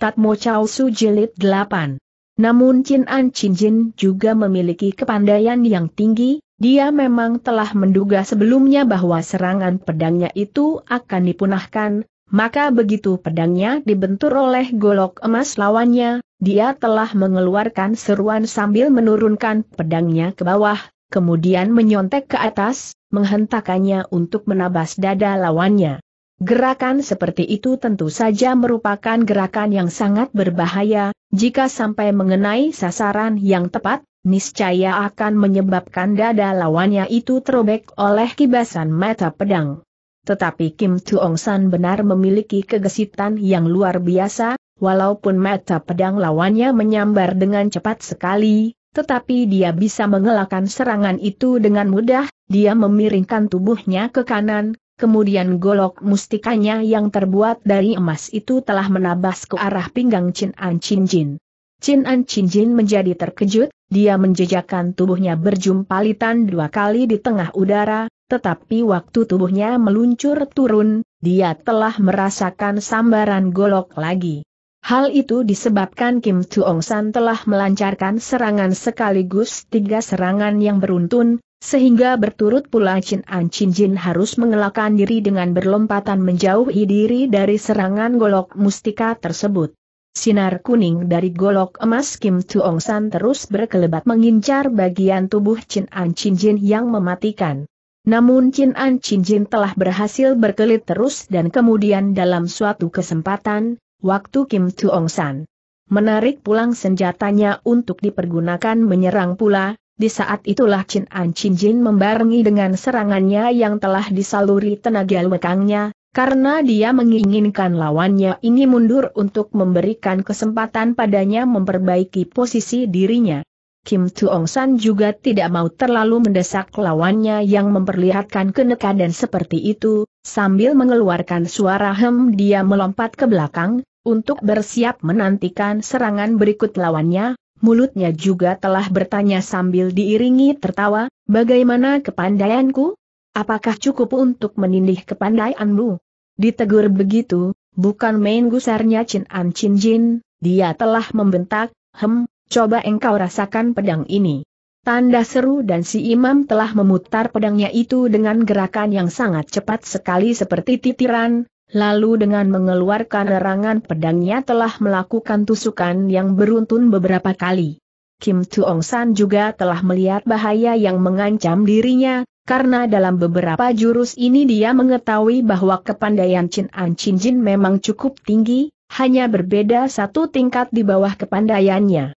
Tatmo Chao Su Jilid 8. Namun Chin An Chin Jin juga memiliki kepandaian yang tinggi, dia memang telah menduga sebelumnya bahwa serangan pedangnya itu akan dipunahkan, maka begitu pedangnya dibentur oleh golok emas lawannya, dia telah mengeluarkan seruan sambil menurunkan pedangnya ke bawah, kemudian menyontek ke atas, menghentakannya untuk menabas dada lawannya. Gerakan seperti itu tentu saja merupakan gerakan yang sangat berbahaya, jika sampai mengenai sasaran yang tepat, niscaya akan menyebabkan dada lawannya itu terobek oleh kibasan mata pedang. Tetapi Kim Chuong San benar memiliki kegesitan yang luar biasa, walaupun mata pedang lawannya menyambar dengan cepat sekali, tetapi dia bisa mengelakkan serangan itu dengan mudah, dia memiringkan tubuhnya ke kanan, Kemudian golok mustikanya yang terbuat dari emas itu telah menabas ke arah pinggang Chin An Chin Jin. Chin An Chin Jin menjadi terkejut, dia menjejakkan tubuhnya berjumpalitan dua kali di tengah udara, tetapi waktu tubuhnya meluncur turun, dia telah merasakan sambaran golok lagi. Hal itu disebabkan Kim Tuong San telah melancarkan serangan sekaligus tiga serangan yang beruntun, sehingga berturut pula Chin An Chin Jin harus mengelakkan diri dengan berlompatan menjauhi diri dari serangan golok mustika tersebut. Sinar kuning dari golok emas Kim Tuong San terus berkelebat mengincar bagian tubuh Chin An Chin Jin yang mematikan. Namun Chin An Chin Jin telah berhasil berkelit terus dan kemudian dalam suatu kesempatan, waktu Kim Tuong San menarik pulang senjatanya untuk dipergunakan menyerang pula, di saat itulah Chin An Chin Jin membarengi dengan serangannya yang telah disaluri tenaga lekangnya, karena dia menginginkan lawannya ini mundur untuk memberikan kesempatan padanya memperbaiki posisi dirinya. Kim Tuong San juga tidak mau terlalu mendesak lawannya yang memperlihatkan dan seperti itu, sambil mengeluarkan suara hem dia melompat ke belakang, untuk bersiap menantikan serangan berikut lawannya, mulutnya juga telah bertanya sambil diiringi tertawa, bagaimana kepandaianku? Apakah cukup untuk menindih kepandaianmu? Ditegur begitu, bukan main gusarnya Chin An Chin Jin, dia telah membentak, hem, coba engkau rasakan pedang ini. Tanda seru dan si imam telah memutar pedangnya itu dengan gerakan yang sangat cepat sekali seperti titiran, lalu dengan mengeluarkan erangan pedangnya telah melakukan tusukan yang beruntun beberapa kali. Kim Tuong San juga telah melihat bahaya yang mengancam dirinya, karena dalam beberapa jurus ini dia mengetahui bahwa kepandaian Chin An Chin Jin memang cukup tinggi, hanya berbeda satu tingkat di bawah kepandaiannya.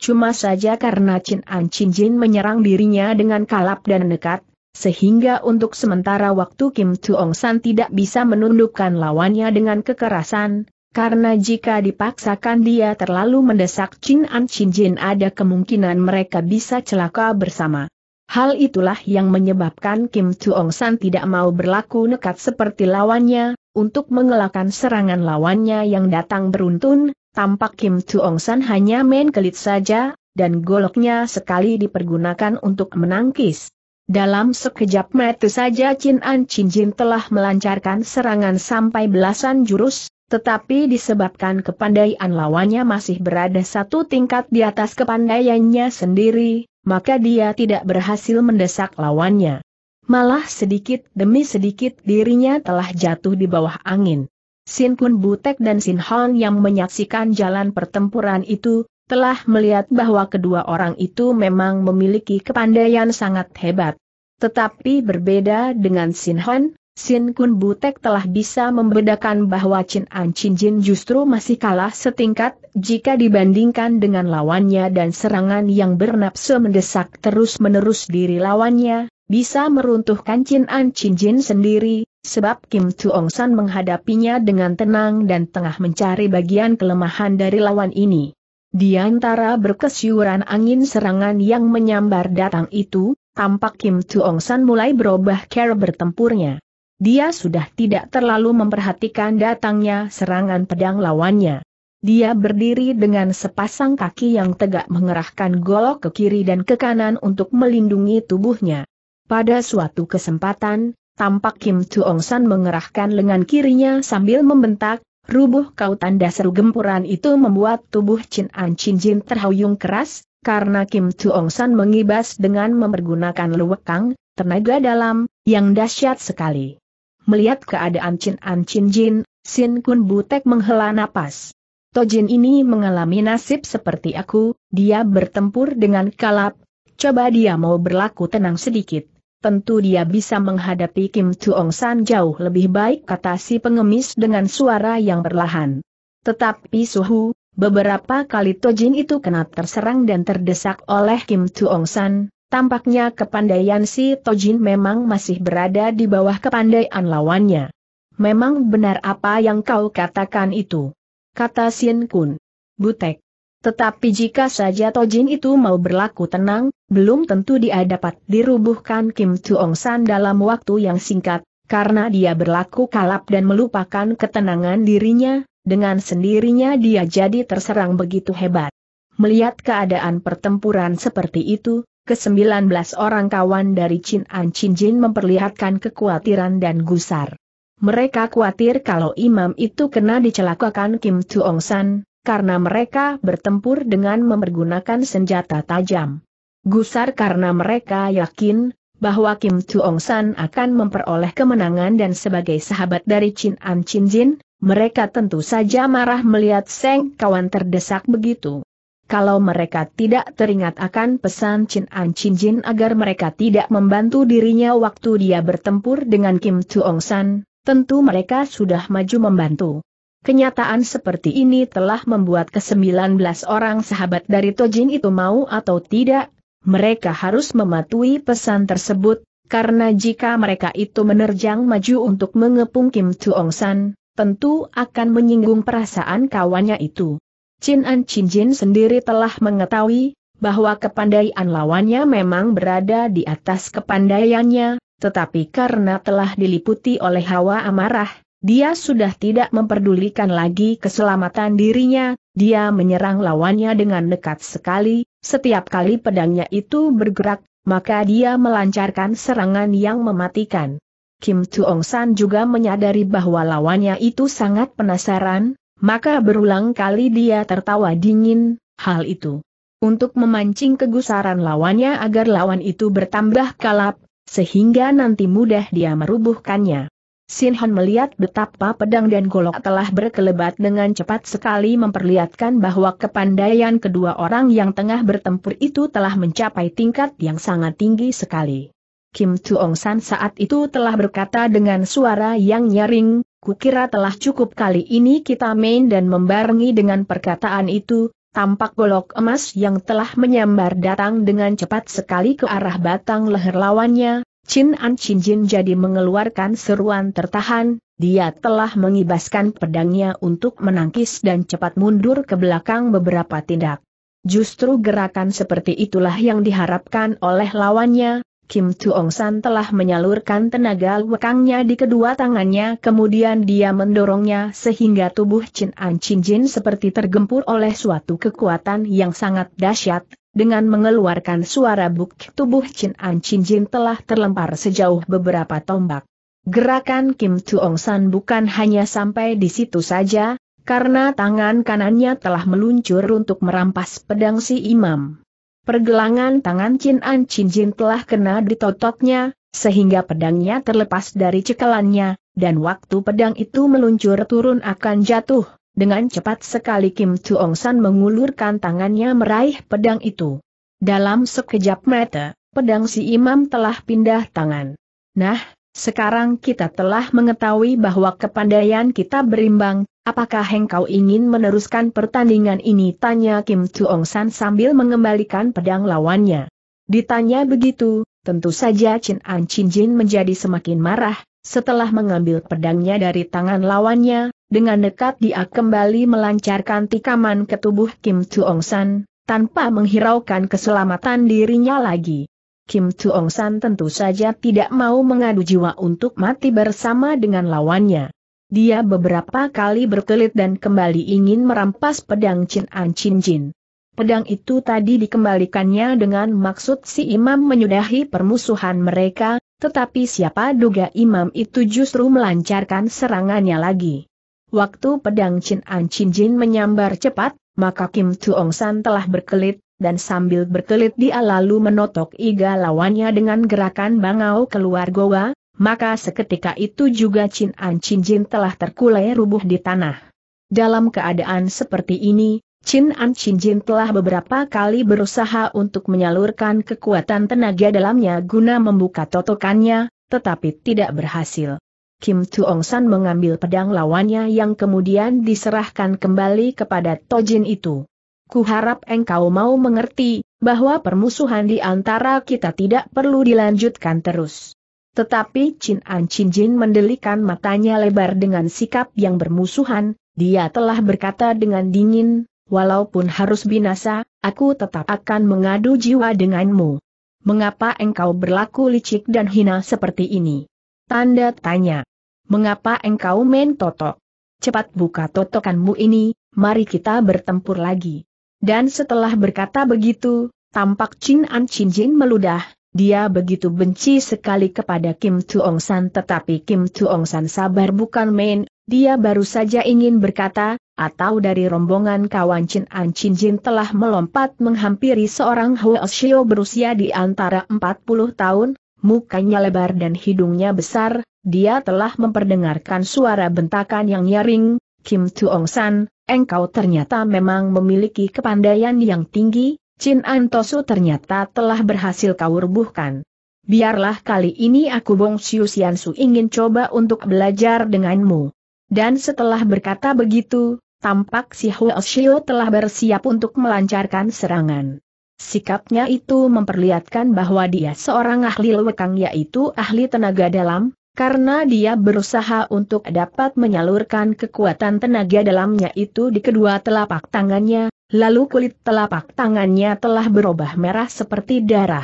Cuma saja karena Chin An Chin Jin menyerang dirinya dengan kalap dan nekat, sehingga untuk sementara waktu Kim Chuong San tidak bisa menundukkan lawannya dengan kekerasan, karena jika dipaksakan dia terlalu mendesak Chin An Chin Jin ada kemungkinan mereka bisa celaka bersama. Hal itulah yang menyebabkan Kim Chuong San tidak mau berlaku nekat seperti lawannya, untuk mengelakkan serangan lawannya yang datang beruntun, tampak Kim Chuong San hanya main kelit saja, dan goloknya sekali dipergunakan untuk menangkis. Dalam sekejap mata saja Chin An Chin Jin telah melancarkan serangan sampai belasan jurus, tetapi disebabkan kepandaian lawannya masih berada satu tingkat di atas kepandaiannya sendiri, maka dia tidak berhasil mendesak lawannya. Malah sedikit demi sedikit dirinya telah jatuh di bawah angin. Sin Kun Butek dan Sin Hon yang menyaksikan jalan pertempuran itu, telah melihat bahwa kedua orang itu memang memiliki kepandaian sangat hebat. Tetapi berbeda dengan Sin Hon, Sin Kun Butek telah bisa membedakan bahwa Chin An Chin Jin justru masih kalah setingkat jika dibandingkan dengan lawannya dan serangan yang bernapsu mendesak terus-menerus diri lawannya, bisa meruntuhkan Chin An Chin Jin sendiri, sebab Kim Tuong San menghadapinya dengan tenang dan tengah mencari bagian kelemahan dari lawan ini. Di antara berkesiuran angin serangan yang menyambar datang itu, tampak Kim Tuong San mulai berubah cara bertempurnya. Dia sudah tidak terlalu memperhatikan datangnya serangan pedang lawannya. Dia berdiri dengan sepasang kaki yang tegak mengerahkan golok ke kiri dan ke kanan untuk melindungi tubuhnya. Pada suatu kesempatan, tampak Kim Tuong San mengerahkan lengan kirinya sambil membentak, Rubuh kau tanda seru gempuran itu membuat tubuh Chin An Chin Jin terhuyung keras, karena Kim Tuong San mengibas dengan mempergunakan luwekang, tenaga dalam, yang dahsyat sekali. Melihat keadaan Chin An Chin Jin, Sin Kun Butek menghela napas. Tojin ini mengalami nasib seperti aku, dia bertempur dengan kalap, coba dia mau berlaku tenang sedikit tentu dia bisa menghadapi Kim Chuong San jauh lebih baik kata si pengemis dengan suara yang perlahan. Tetapi suhu, beberapa kali Tojin itu kena terserang dan terdesak oleh Kim Chuong San, tampaknya kepandaian si Tojin memang masih berada di bawah kepandaian lawannya. Memang benar apa yang kau katakan itu. Kata Sien Kun. Butek. Tetapi jika saja Tojin itu mau berlaku tenang, belum tentu dia dapat dirubuhkan Kim Tuong San dalam waktu yang singkat, karena dia berlaku kalap dan melupakan ketenangan dirinya, dengan sendirinya dia jadi terserang begitu hebat. Melihat keadaan pertempuran seperti itu, ke-19 orang kawan dari Chin An Chin Jin memperlihatkan kekhawatiran dan gusar. Mereka khawatir kalau imam itu kena dicelakakan Kim Tuong San, karena mereka bertempur dengan mempergunakan senjata tajam. Gusar karena mereka yakin bahwa Kim Chuong San akan memperoleh kemenangan dan sebagai sahabat dari Chin An Chin Jin, mereka tentu saja marah melihat Seng kawan terdesak begitu. Kalau mereka tidak teringat akan pesan Chin An Chin Jin agar mereka tidak membantu dirinya waktu dia bertempur dengan Kim Chuong San, tentu mereka sudah maju membantu. Kenyataan seperti ini telah membuat ke-19 orang sahabat dari Tojin itu mau atau tidak, mereka harus mematuhi pesan tersebut, karena jika mereka itu menerjang maju untuk mengepung Kim Chuong San, tentu akan menyinggung perasaan kawannya itu. Chin An Chin Jin sendiri telah mengetahui bahwa kepandaian lawannya memang berada di atas kepandaiannya, tetapi karena telah diliputi oleh hawa amarah, dia sudah tidak memperdulikan lagi keselamatan dirinya, dia menyerang lawannya dengan dekat sekali, setiap kali pedangnya itu bergerak, maka dia melancarkan serangan yang mematikan. Kim Chuong San juga menyadari bahwa lawannya itu sangat penasaran, maka berulang kali dia tertawa dingin, hal itu. Untuk memancing kegusaran lawannya agar lawan itu bertambah kalap, sehingga nanti mudah dia merubuhkannya. Sinhan melihat betapa pedang dan golok telah berkelebat dengan cepat sekali memperlihatkan bahwa kepandaian kedua orang yang tengah bertempur itu telah mencapai tingkat yang sangat tinggi sekali. Kim Ong San saat itu telah berkata dengan suara yang nyaring, kukira telah cukup kali ini kita main dan membarengi dengan perkataan itu, tampak golok emas yang telah menyambar datang dengan cepat sekali ke arah batang leher lawannya, Chin An Chin Jin jadi mengeluarkan seruan tertahan, dia telah mengibaskan pedangnya untuk menangkis dan cepat mundur ke belakang beberapa tindak. Justru gerakan seperti itulah yang diharapkan oleh lawannya, Kim Tuong San telah menyalurkan tenaga lekangnya di kedua tangannya kemudian dia mendorongnya sehingga tubuh Chin An Chin Jin seperti tergempur oleh suatu kekuatan yang sangat dahsyat, dengan mengeluarkan suara buk tubuh Chin An Chin Jin telah terlempar sejauh beberapa tombak. Gerakan Kim Tuong San bukan hanya sampai di situ saja, karena tangan kanannya telah meluncur untuk merampas pedang si imam. Pergelangan tangan Chin An Chin Jin telah kena di tototnya, sehingga pedangnya terlepas dari cekalannya, dan waktu pedang itu meluncur turun akan jatuh, dengan cepat sekali Kim Tuong San mengulurkan tangannya meraih pedang itu. Dalam sekejap mata, pedang si imam telah pindah tangan. Nah, sekarang kita telah mengetahui bahwa kepandaian kita berimbang, apakah engkau ingin meneruskan pertandingan ini? Tanya Kim Tuong San sambil mengembalikan pedang lawannya. Ditanya begitu, tentu saja Chin An Chin Jin menjadi semakin marah, setelah mengambil pedangnya dari tangan lawannya, dengan dekat dia kembali melancarkan tikaman ke tubuh Kim Chuong San, tanpa menghiraukan keselamatan dirinya lagi. Kim Chuong San tentu saja tidak mau mengadu jiwa untuk mati bersama dengan lawannya. Dia beberapa kali berkelit dan kembali ingin merampas pedang Chin An Chin Jin. Pedang itu tadi dikembalikannya dengan maksud si imam menyudahi permusuhan mereka, tetapi siapa duga imam itu justru melancarkan serangannya lagi. Waktu pedang Chin An Chin Jin menyambar cepat, maka Kim Tuong San telah berkelit, dan sambil berkelit dia lalu menotok iga lawannya dengan gerakan bangau keluar goa, maka seketika itu juga Chin An Chin Jin telah terkulai rubuh di tanah. Dalam keadaan seperti ini, Chin An Chin Jin telah beberapa kali berusaha untuk menyalurkan kekuatan tenaga dalamnya guna membuka totokannya, tetapi tidak berhasil. Kim Tuong San mengambil pedang lawannya yang kemudian diserahkan kembali kepada Tojin itu. Kuharap engkau mau mengerti, bahwa permusuhan di antara kita tidak perlu dilanjutkan terus. Tetapi Chin An Chin Jin mendelikan matanya lebar dengan sikap yang bermusuhan, dia telah berkata dengan dingin, walaupun harus binasa, aku tetap akan mengadu jiwa denganmu. Mengapa engkau berlaku licik dan hina seperti ini? Tanda tanya. Mengapa engkau main totok? Cepat buka totokanmu ini, mari kita bertempur lagi. Dan setelah berkata begitu, tampak Chin An Chin Jin meludah, dia begitu benci sekali kepada Kim Tuong San tetapi Kim Tuong San sabar bukan main, dia baru saja ingin berkata, atau dari rombongan kawan Chin An Chin Jin telah melompat menghampiri seorang Huo Xiao berusia di antara 40 tahun, mukanya lebar dan hidungnya besar, dia telah memperdengarkan suara bentakan yang nyaring, Kim Tuong San, engkau ternyata memang memiliki kepandaian yang tinggi, Chin Antosu ternyata telah berhasil kau rubuhkan. Biarlah kali ini aku Bong Siu Sian Su ingin coba untuk belajar denganmu. Dan setelah berkata begitu, tampak si Huo Xiu telah bersiap untuk melancarkan serangan. Sikapnya itu memperlihatkan bahwa dia seorang ahli lewekang yaitu ahli tenaga dalam, karena dia berusaha untuk dapat menyalurkan kekuatan tenaga dalamnya itu di kedua telapak tangannya, lalu kulit telapak tangannya telah berubah merah seperti darah.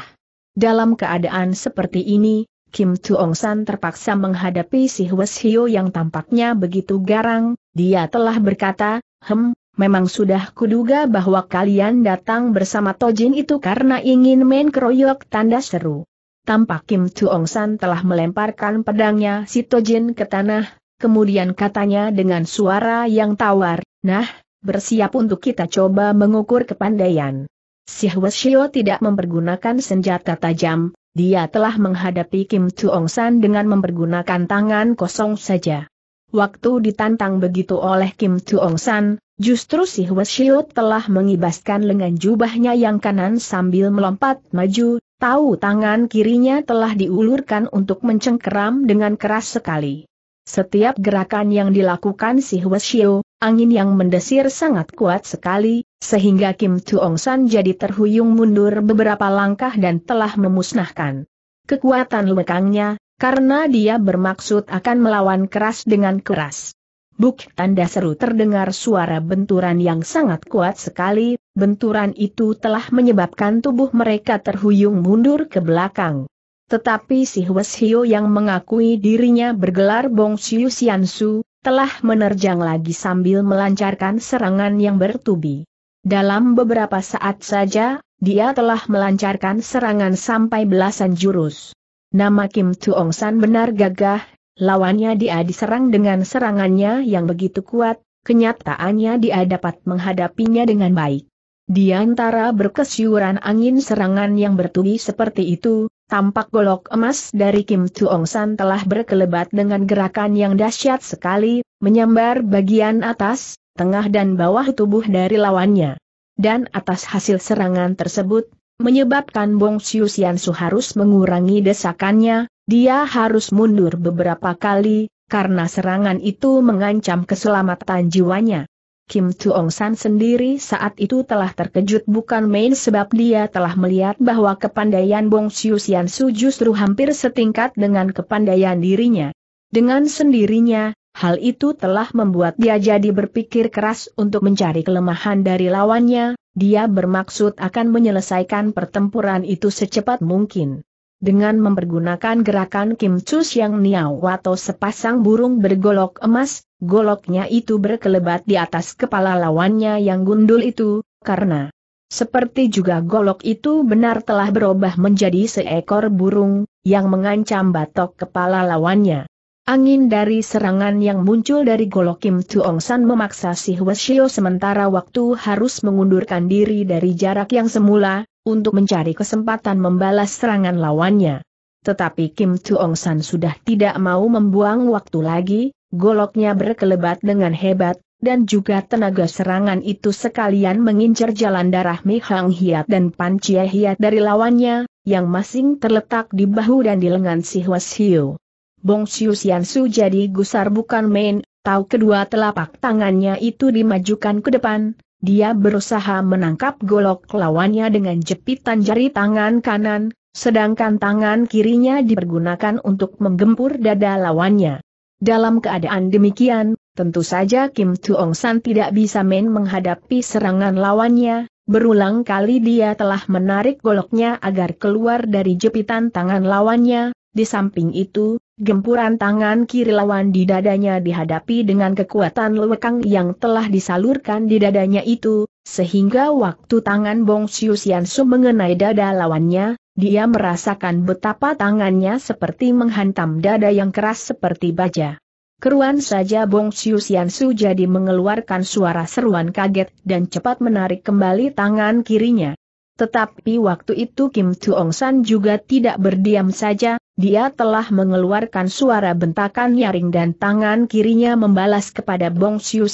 Dalam keadaan seperti ini, Kim Tuong San terpaksa menghadapi si Hwes Hyo yang tampaknya begitu garang, dia telah berkata, Hem, memang sudah kuduga bahwa kalian datang bersama Tojin itu karena ingin main keroyok tanda seru tampak Kim Tuong San telah melemparkan pedangnya Sitojin ke tanah, kemudian katanya dengan suara yang tawar, Nah, bersiap untuk kita coba mengukur kepandaian. Si Hwasyo tidak mempergunakan senjata tajam, dia telah menghadapi Kim Tuong San dengan mempergunakan tangan kosong saja. Waktu ditantang begitu oleh Kim Tuong San, Justru si Hwasyo telah mengibaskan lengan jubahnya yang kanan sambil melompat maju, Tahu tangan kirinya telah diulurkan untuk mencengkeram dengan keras sekali. Setiap gerakan yang dilakukan si Hwasyo, angin yang mendesir sangat kuat sekali, sehingga Kim Tuong San jadi terhuyung mundur beberapa langkah dan telah memusnahkan kekuatan lekangnya, karena dia bermaksud akan melawan keras dengan keras. Buk tanda seru terdengar suara benturan yang sangat kuat sekali, Benturan itu telah menyebabkan tubuh mereka terhuyung mundur ke belakang. Tetapi si Hwes yang mengakui dirinya bergelar Bong Siu Siansu, telah menerjang lagi sambil melancarkan serangan yang bertubi. Dalam beberapa saat saja, dia telah melancarkan serangan sampai belasan jurus. Nama Kim Tuong San benar gagah, lawannya dia diserang dengan serangannya yang begitu kuat, kenyataannya dia dapat menghadapinya dengan baik. Di antara berkesiuran angin serangan yang bertubi seperti itu, tampak golok emas dari Kim Chuong San telah berkelebat dengan gerakan yang dahsyat sekali, menyambar bagian atas, tengah dan bawah tubuh dari lawannya. Dan atas hasil serangan tersebut, menyebabkan Bong Siu Su harus mengurangi desakannya, dia harus mundur beberapa kali, karena serangan itu mengancam keselamatan jiwanya. Kim Tuong San sendiri saat itu telah terkejut bukan main sebab dia telah melihat bahwa kepandaian Bong Siu Sian Su justru hampir setingkat dengan kepandaian dirinya. Dengan sendirinya, hal itu telah membuat dia jadi berpikir keras untuk mencari kelemahan dari lawannya, dia bermaksud akan menyelesaikan pertempuran itu secepat mungkin dengan mempergunakan gerakan Kim Chus yang niau atau sepasang burung bergolok emas, goloknya itu berkelebat di atas kepala lawannya yang gundul itu, karena seperti juga golok itu benar telah berubah menjadi seekor burung, yang mengancam batok kepala lawannya. Angin dari serangan yang muncul dari golok Kim Tuong San memaksa si Hwasio sementara waktu harus mengundurkan diri dari jarak yang semula, untuk mencari kesempatan membalas serangan lawannya. Tetapi Kim Tuong San sudah tidak mau membuang waktu lagi, goloknya berkelebat dengan hebat, dan juga tenaga serangan itu sekalian mengincar jalan darah Mi Hang Hiat dan Pan Chia Hiat dari lawannya, yang masing terletak di bahu dan di lengan si Hwas Hiu. Bong Siu Sian Su jadi gusar bukan main, tahu kedua telapak tangannya itu dimajukan ke depan, dia berusaha menangkap golok lawannya dengan jepitan jari tangan kanan, sedangkan tangan kirinya dipergunakan untuk menggempur dada lawannya. Dalam keadaan demikian, tentu saja Kim Tuong San tidak bisa main menghadapi serangan lawannya, berulang kali dia telah menarik goloknya agar keluar dari jepitan tangan lawannya, di samping itu, gempuran tangan kiri lawan di dadanya dihadapi dengan kekuatan lewekang yang telah disalurkan di dadanya itu, sehingga waktu tangan Bong Siu Su mengenai dada lawannya, dia merasakan betapa tangannya seperti menghantam dada yang keras seperti baja. Keruan saja Bong Siu Su jadi mengeluarkan suara seruan kaget dan cepat menarik kembali tangan kirinya. Tetapi waktu itu Kim Tuong San juga tidak berdiam saja, dia telah mengeluarkan suara bentakan nyaring dan tangan kirinya membalas kepada Bong Xiu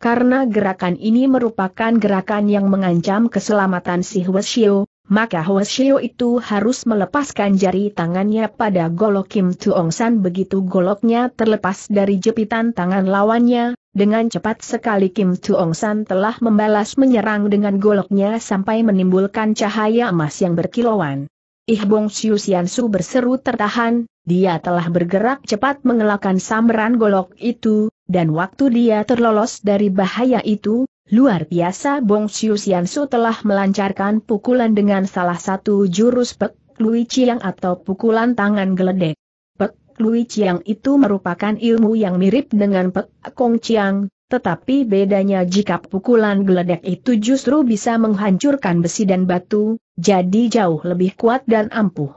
Karena gerakan ini merupakan gerakan yang mengancam keselamatan si Shio, maka Shio itu harus melepaskan jari tangannya pada golok Kim Tuong San begitu goloknya terlepas dari jepitan tangan lawannya, dengan cepat sekali Kim Tuong San telah membalas menyerang dengan goloknya sampai menimbulkan cahaya emas yang berkilauan. Ih Bong Siu Su berseru tertahan, dia telah bergerak cepat mengelakkan samberan golok itu, dan waktu dia terlolos dari bahaya itu, luar biasa Bong Siu Su telah melancarkan pukulan dengan salah satu jurus Pek Lui Chiang atau pukulan tangan geledek. Pek Lui Chiang itu merupakan ilmu yang mirip dengan Pek Kong Chiang, tetapi bedanya jika pukulan geledek itu justru bisa menghancurkan besi dan batu, jadi jauh lebih kuat dan ampuh.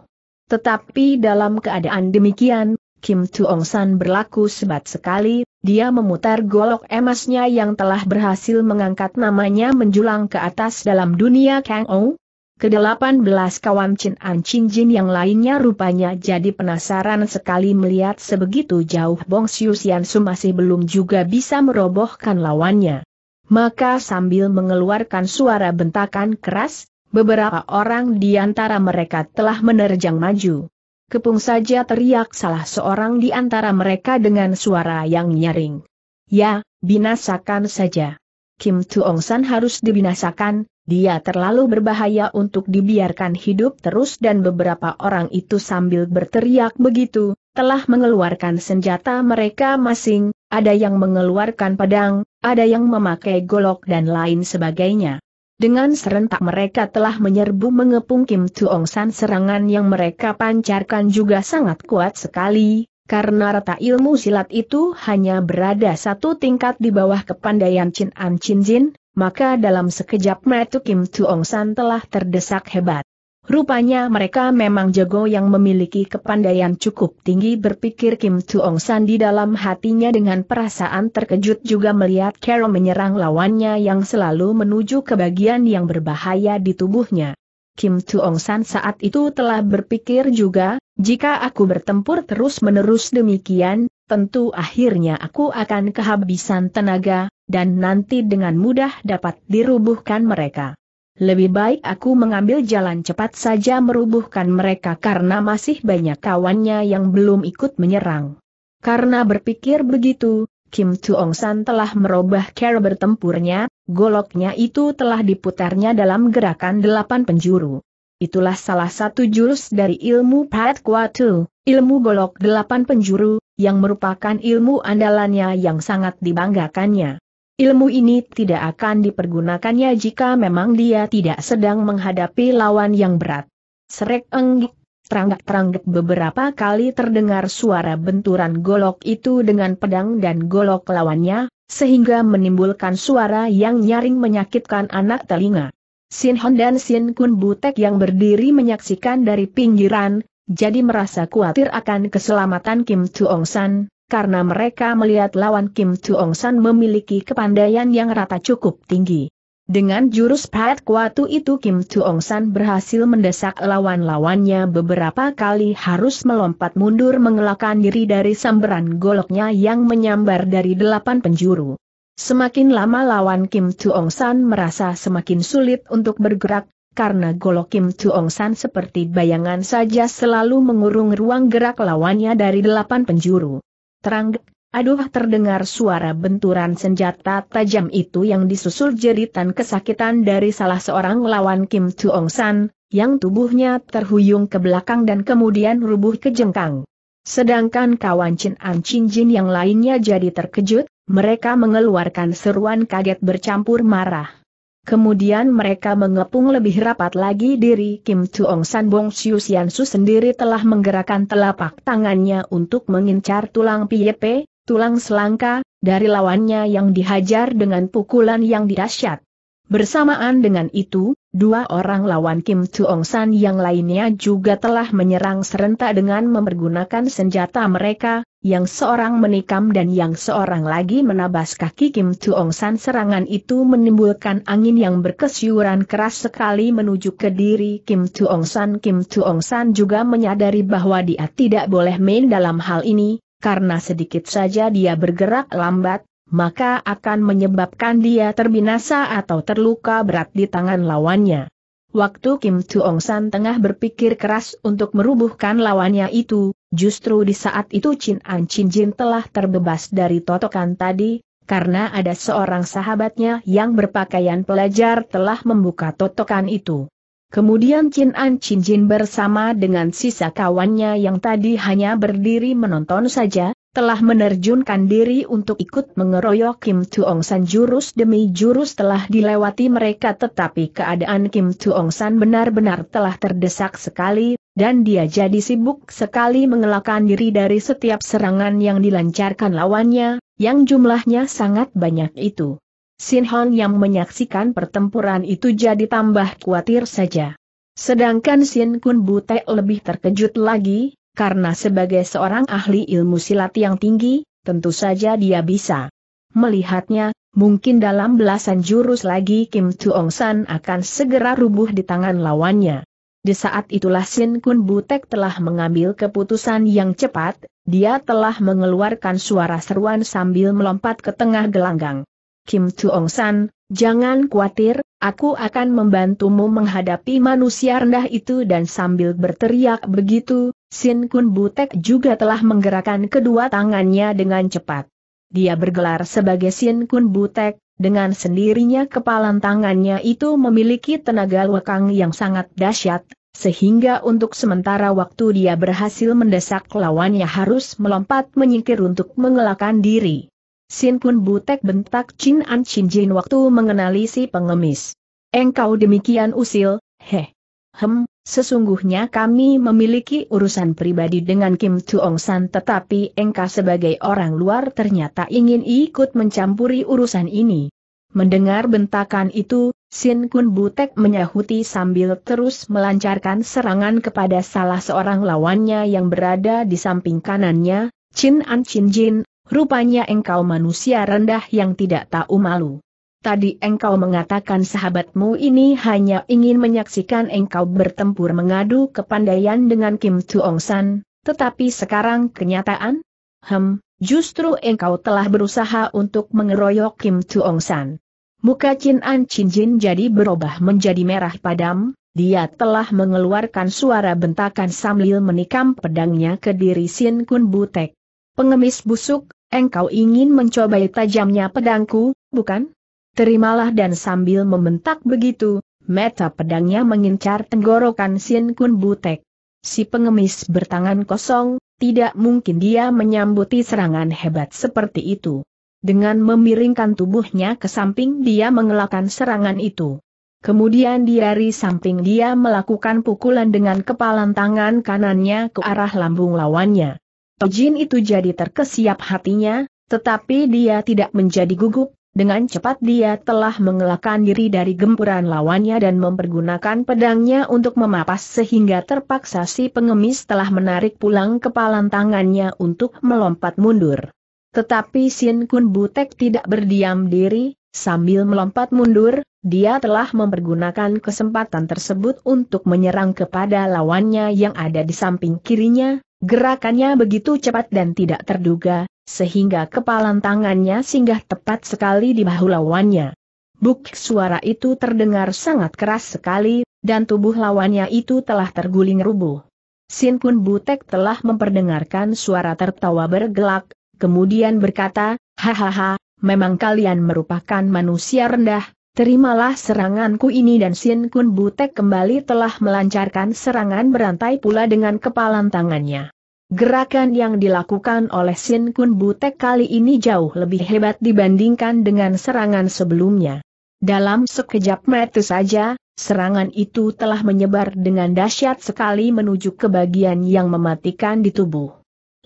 Tetapi dalam keadaan demikian, Kim Tuong San berlaku sebat sekali, dia memutar golok emasnya yang telah berhasil mengangkat namanya menjulang ke atas dalam dunia Kang Ou, Kedelapan belas kawan Chin An Chin Jin yang lainnya rupanya jadi penasaran sekali melihat sebegitu jauh Bong Siu Sian Su masih belum juga bisa merobohkan lawannya. Maka sambil mengeluarkan suara bentakan keras, beberapa orang di antara mereka telah menerjang maju. Kepung saja teriak salah seorang di antara mereka dengan suara yang nyaring. Ya, binasakan saja. Kim Tuong San harus dibinasakan, dia terlalu berbahaya untuk dibiarkan hidup terus dan beberapa orang itu sambil berteriak begitu, telah mengeluarkan senjata mereka masing, ada yang mengeluarkan pedang, ada yang memakai golok dan lain sebagainya. Dengan serentak mereka telah menyerbu mengepung Kim Tuong San serangan yang mereka pancarkan juga sangat kuat sekali, karena rata ilmu silat itu hanya berada satu tingkat di bawah kepandaian Chin An Chin Jin, maka dalam sekejap mata Kim Tuong San telah terdesak hebat. Rupanya mereka memang jago yang memiliki kepandaian cukup tinggi berpikir Kim Tuong San di dalam hatinya dengan perasaan terkejut juga melihat Carol menyerang lawannya yang selalu menuju ke bagian yang berbahaya di tubuhnya. Kim Tuong San saat itu telah berpikir juga, jika aku bertempur terus-menerus demikian, tentu akhirnya aku akan kehabisan tenaga, dan nanti dengan mudah dapat dirubuhkan mereka. Lebih baik aku mengambil jalan cepat saja merubuhkan mereka karena masih banyak kawannya yang belum ikut menyerang. Karena berpikir begitu, Kim Tuong San telah merubah cara bertempurnya, goloknya itu telah diputarnya dalam gerakan delapan penjuru. Itulah salah satu jurus dari ilmu Pat Tu, ilmu golok delapan penjuru, yang merupakan ilmu andalannya yang sangat dibanggakannya. Ilmu ini tidak akan dipergunakannya jika memang dia tidak sedang menghadapi lawan yang berat. Serek enggik, teranggak-teranggak beberapa kali terdengar suara benturan golok itu dengan pedang dan golok lawannya, sehingga menimbulkan suara yang nyaring menyakitkan anak telinga. Sin Hon dan Sin Kun Butek yang berdiri menyaksikan dari pinggiran, jadi merasa khawatir akan keselamatan Kim Tuong San, karena mereka melihat lawan Kim Tuong San memiliki kepandaian yang rata cukup tinggi. Dengan jurus Pat Kuatu itu Kim Tuong San berhasil mendesak lawan-lawannya beberapa kali harus melompat mundur mengelakkan diri dari samberan goloknya yang menyambar dari delapan penjuru. Semakin lama lawan Kim Tuong San merasa semakin sulit untuk bergerak, karena Golok Kim Chuong San seperti bayangan saja selalu mengurung ruang gerak lawannya dari delapan penjuru. Terang, aduh terdengar suara benturan senjata tajam itu yang disusul jeritan kesakitan dari salah seorang lawan Kim Chuong San, yang tubuhnya terhuyung ke belakang dan kemudian rubuh ke jengkang. Sedangkan kawan Chin An Chin Jin yang lainnya jadi terkejut, mereka mengeluarkan seruan kaget bercampur marah. Kemudian mereka mengepung lebih rapat lagi diri Kim Chuong San Bong Siu Sian Su sendiri telah menggerakkan telapak tangannya untuk mengincar tulang P.Y.P., tulang selangka, dari lawannya yang dihajar dengan pukulan yang dirasyat. Bersamaan dengan itu, dua orang lawan Kim Chuong San yang lainnya juga telah menyerang serentak dengan mempergunakan senjata mereka, yang seorang menikam dan yang seorang lagi menabas kaki Kim Tuong San serangan itu menimbulkan angin yang berkesyuran keras sekali menuju ke diri Kim Tuong San. Kim Tuong San juga menyadari bahwa dia tidak boleh main dalam hal ini, karena sedikit saja dia bergerak lambat, maka akan menyebabkan dia terbinasa atau terluka berat di tangan lawannya. Waktu Kim Tuong San tengah berpikir keras untuk merubuhkan lawannya itu, justru di saat itu Chin An Chin Jin telah terbebas dari totokan tadi, karena ada seorang sahabatnya yang berpakaian pelajar telah membuka totokan itu. Kemudian Chin An Chin Jin bersama dengan sisa kawannya yang tadi hanya berdiri menonton saja, telah menerjunkan diri untuk ikut mengeroyok Kim Tuong San jurus demi jurus telah dilewati mereka tetapi keadaan Kim Tuong San benar-benar telah terdesak sekali, dan dia jadi sibuk sekali mengelakkan diri dari setiap serangan yang dilancarkan lawannya, yang jumlahnya sangat banyak itu. Sin Hon yang menyaksikan pertempuran itu jadi tambah khawatir saja. Sedangkan Sin Kun Butek lebih terkejut lagi, karena sebagai seorang ahli ilmu silat yang tinggi, tentu saja dia bisa melihatnya, mungkin dalam belasan jurus lagi Kim Ong San akan segera rubuh di tangan lawannya. Di saat itulah Sin Kun Butek telah mengambil keputusan yang cepat, dia telah mengeluarkan suara seruan sambil melompat ke tengah gelanggang. Kim Ong San, jangan khawatir, aku akan membantumu menghadapi manusia rendah itu dan sambil berteriak begitu, Sin Kun Butek juga telah menggerakkan kedua tangannya dengan cepat. Dia bergelar sebagai Sin Kun Butek, dengan sendirinya kepalan tangannya itu memiliki tenaga lekang yang sangat dahsyat, sehingga untuk sementara waktu dia berhasil mendesak lawannya harus melompat menyingkir untuk mengelakkan diri. Sin Kun Butek bentak Chin An Chin Jin waktu mengenali si pengemis. Engkau demikian usil, heh. Hem, Sesungguhnya kami memiliki urusan pribadi dengan Kim Tuong San tetapi engkau sebagai orang luar ternyata ingin ikut mencampuri urusan ini. Mendengar bentakan itu, Sin Kun Butek menyahuti sambil terus melancarkan serangan kepada salah seorang lawannya yang berada di samping kanannya, Chin An Chin Jin, rupanya engkau manusia rendah yang tidak tahu malu. Tadi engkau mengatakan sahabatmu ini hanya ingin menyaksikan engkau bertempur mengadu kepandaian dengan Kim Tuong San, tetapi sekarang kenyataan? Hem, justru engkau telah berusaha untuk mengeroyok Kim Tuong San. Muka Chin An Chin Jin jadi berubah menjadi merah padam, dia telah mengeluarkan suara bentakan sambil menikam pedangnya ke diri Sin Kun Butek. Pengemis busuk, engkau ingin mencobai tajamnya pedangku, bukan? Terimalah dan sambil membentak begitu, meta pedangnya mengincar tenggorokan Sien Kun Butek. Si pengemis bertangan kosong, tidak mungkin dia menyambuti serangan hebat seperti itu. Dengan memiringkan tubuhnya ke samping dia mengelakkan serangan itu. Kemudian di dari samping dia melakukan pukulan dengan kepalan tangan kanannya ke arah lambung lawannya. Tojin itu jadi terkesiap hatinya, tetapi dia tidak menjadi gugup, dengan cepat dia telah mengelakkan diri dari gempuran lawannya dan mempergunakan pedangnya untuk memapas sehingga terpaksa si pengemis telah menarik pulang kepalan tangannya untuk melompat mundur. Tetapi Sin Kun Butek tidak berdiam diri, sambil melompat mundur, dia telah mempergunakan kesempatan tersebut untuk menyerang kepada lawannya yang ada di samping kirinya, Gerakannya begitu cepat dan tidak terduga, sehingga kepalan tangannya singgah tepat sekali di bahu lawannya. Buk suara itu terdengar sangat keras sekali, dan tubuh lawannya itu telah terguling rubuh. Sin Kun Butek telah memperdengarkan suara tertawa bergelak, kemudian berkata, Hahaha, memang kalian merupakan manusia rendah, terimalah seranganku ini dan Sin Kun Butek kembali telah melancarkan serangan berantai pula dengan kepalan tangannya. Gerakan yang dilakukan oleh Sin Kun Butek kali ini jauh lebih hebat dibandingkan dengan serangan sebelumnya. Dalam sekejap mata saja, serangan itu telah menyebar dengan dahsyat sekali menuju ke bagian yang mematikan di tubuh.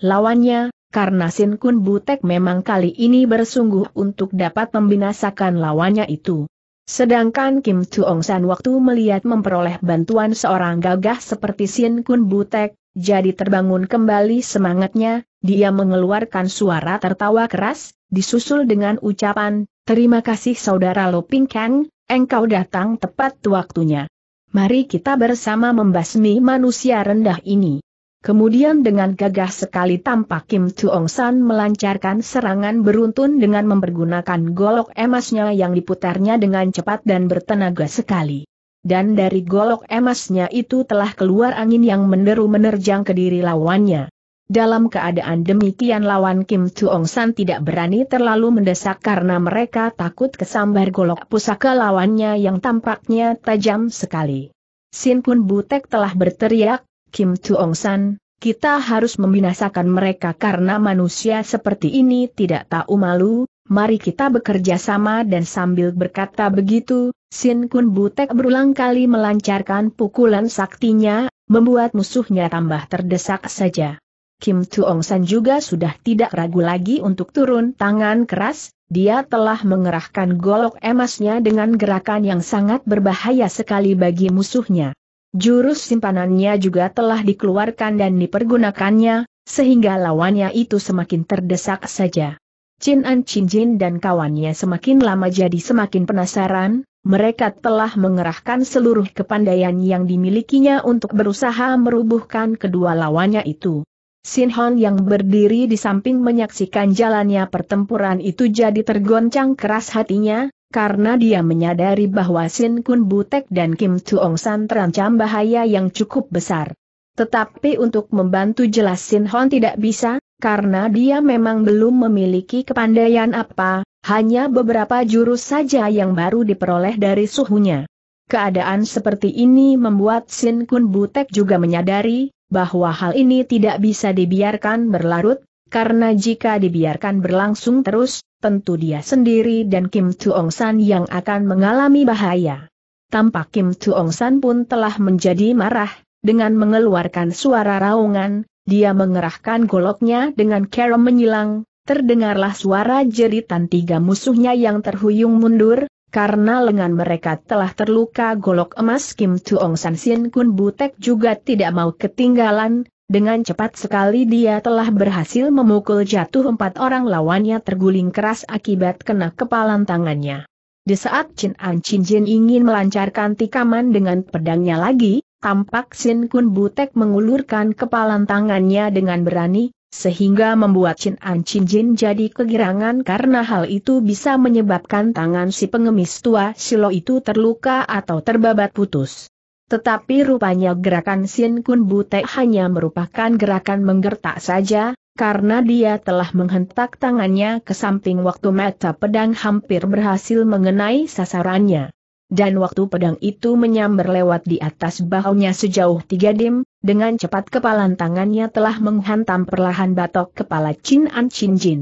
Lawannya, karena Sin Kun Butek memang kali ini bersungguh untuk dapat membinasakan lawannya itu. Sedangkan Kim Chuong San waktu melihat memperoleh bantuan seorang gagah seperti Sin Kun Butek, jadi terbangun kembali semangatnya, dia mengeluarkan suara tertawa keras, disusul dengan ucapan, Terima kasih saudara Loping Kang, engkau datang tepat waktunya. Mari kita bersama membasmi manusia rendah ini. Kemudian dengan gagah sekali tampak Kim Tuong San melancarkan serangan beruntun dengan mempergunakan golok emasnya yang diputarnya dengan cepat dan bertenaga sekali dan dari golok emasnya itu telah keluar angin yang menderu menerjang ke diri lawannya. Dalam keadaan demikian lawan Kim Chuong San tidak berani terlalu mendesak karena mereka takut kesambar golok pusaka lawannya yang tampaknya tajam sekali. Sin pun Butek telah berteriak, Kim Chuong San, kita harus membinasakan mereka karena manusia seperti ini tidak tahu malu, mari kita bekerja sama dan sambil berkata begitu, Sin Kun Butek berulang kali melancarkan pukulan saktinya, membuat musuhnya tambah terdesak saja. Kim Tuong San juga sudah tidak ragu lagi untuk turun tangan keras, dia telah mengerahkan golok emasnya dengan gerakan yang sangat berbahaya sekali bagi musuhnya. Jurus simpanannya juga telah dikeluarkan dan dipergunakannya, sehingga lawannya itu semakin terdesak saja. Chin An Chin Jin dan kawannya semakin lama jadi semakin penasaran, mereka telah mengerahkan seluruh kepandaian yang dimilikinya untuk berusaha merubuhkan kedua lawannya itu. Sin Hon yang berdiri di samping menyaksikan jalannya pertempuran itu jadi tergoncang keras hatinya, karena dia menyadari bahwa Sin Kun Butek dan Kim Tuong San terancam bahaya yang cukup besar. Tetapi untuk membantu jelas Sin Hon tidak bisa, karena dia memang belum memiliki kepandaian apa, hanya beberapa jurus saja yang baru diperoleh dari suhunya. Keadaan seperti ini membuat Sin Kun Butek juga menyadari, bahwa hal ini tidak bisa dibiarkan berlarut, karena jika dibiarkan berlangsung terus, tentu dia sendiri dan Kim Tuong San yang akan mengalami bahaya. Tampak Kim Tuong San pun telah menjadi marah, dengan mengeluarkan suara raungan, dia mengerahkan goloknya dengan kerem menyilang, terdengarlah suara jeritan tiga musuhnya yang terhuyung mundur, karena lengan mereka telah terluka golok emas Kim Tuong San Sin Kun Butek juga tidak mau ketinggalan, dengan cepat sekali dia telah berhasil memukul jatuh empat orang lawannya terguling keras akibat kena kepalan tangannya. Di saat Chin An Chin Jin ingin melancarkan tikaman dengan pedangnya lagi, tampak Sin Kun Butek mengulurkan kepalan tangannya dengan berani, sehingga membuat Chin An Chin Jin jadi kegirangan karena hal itu bisa menyebabkan tangan si pengemis tua Silo itu terluka atau terbabat putus. Tetapi rupanya gerakan Sin Kun Butek hanya merupakan gerakan menggertak saja, karena dia telah menghentak tangannya ke samping waktu mata pedang hampir berhasil mengenai sasarannya. Dan waktu pedang itu menyambar lewat di atas bahunya sejauh tiga dim, dengan cepat kepalan tangannya telah menghantam perlahan batok kepala Chin An Chin Jin.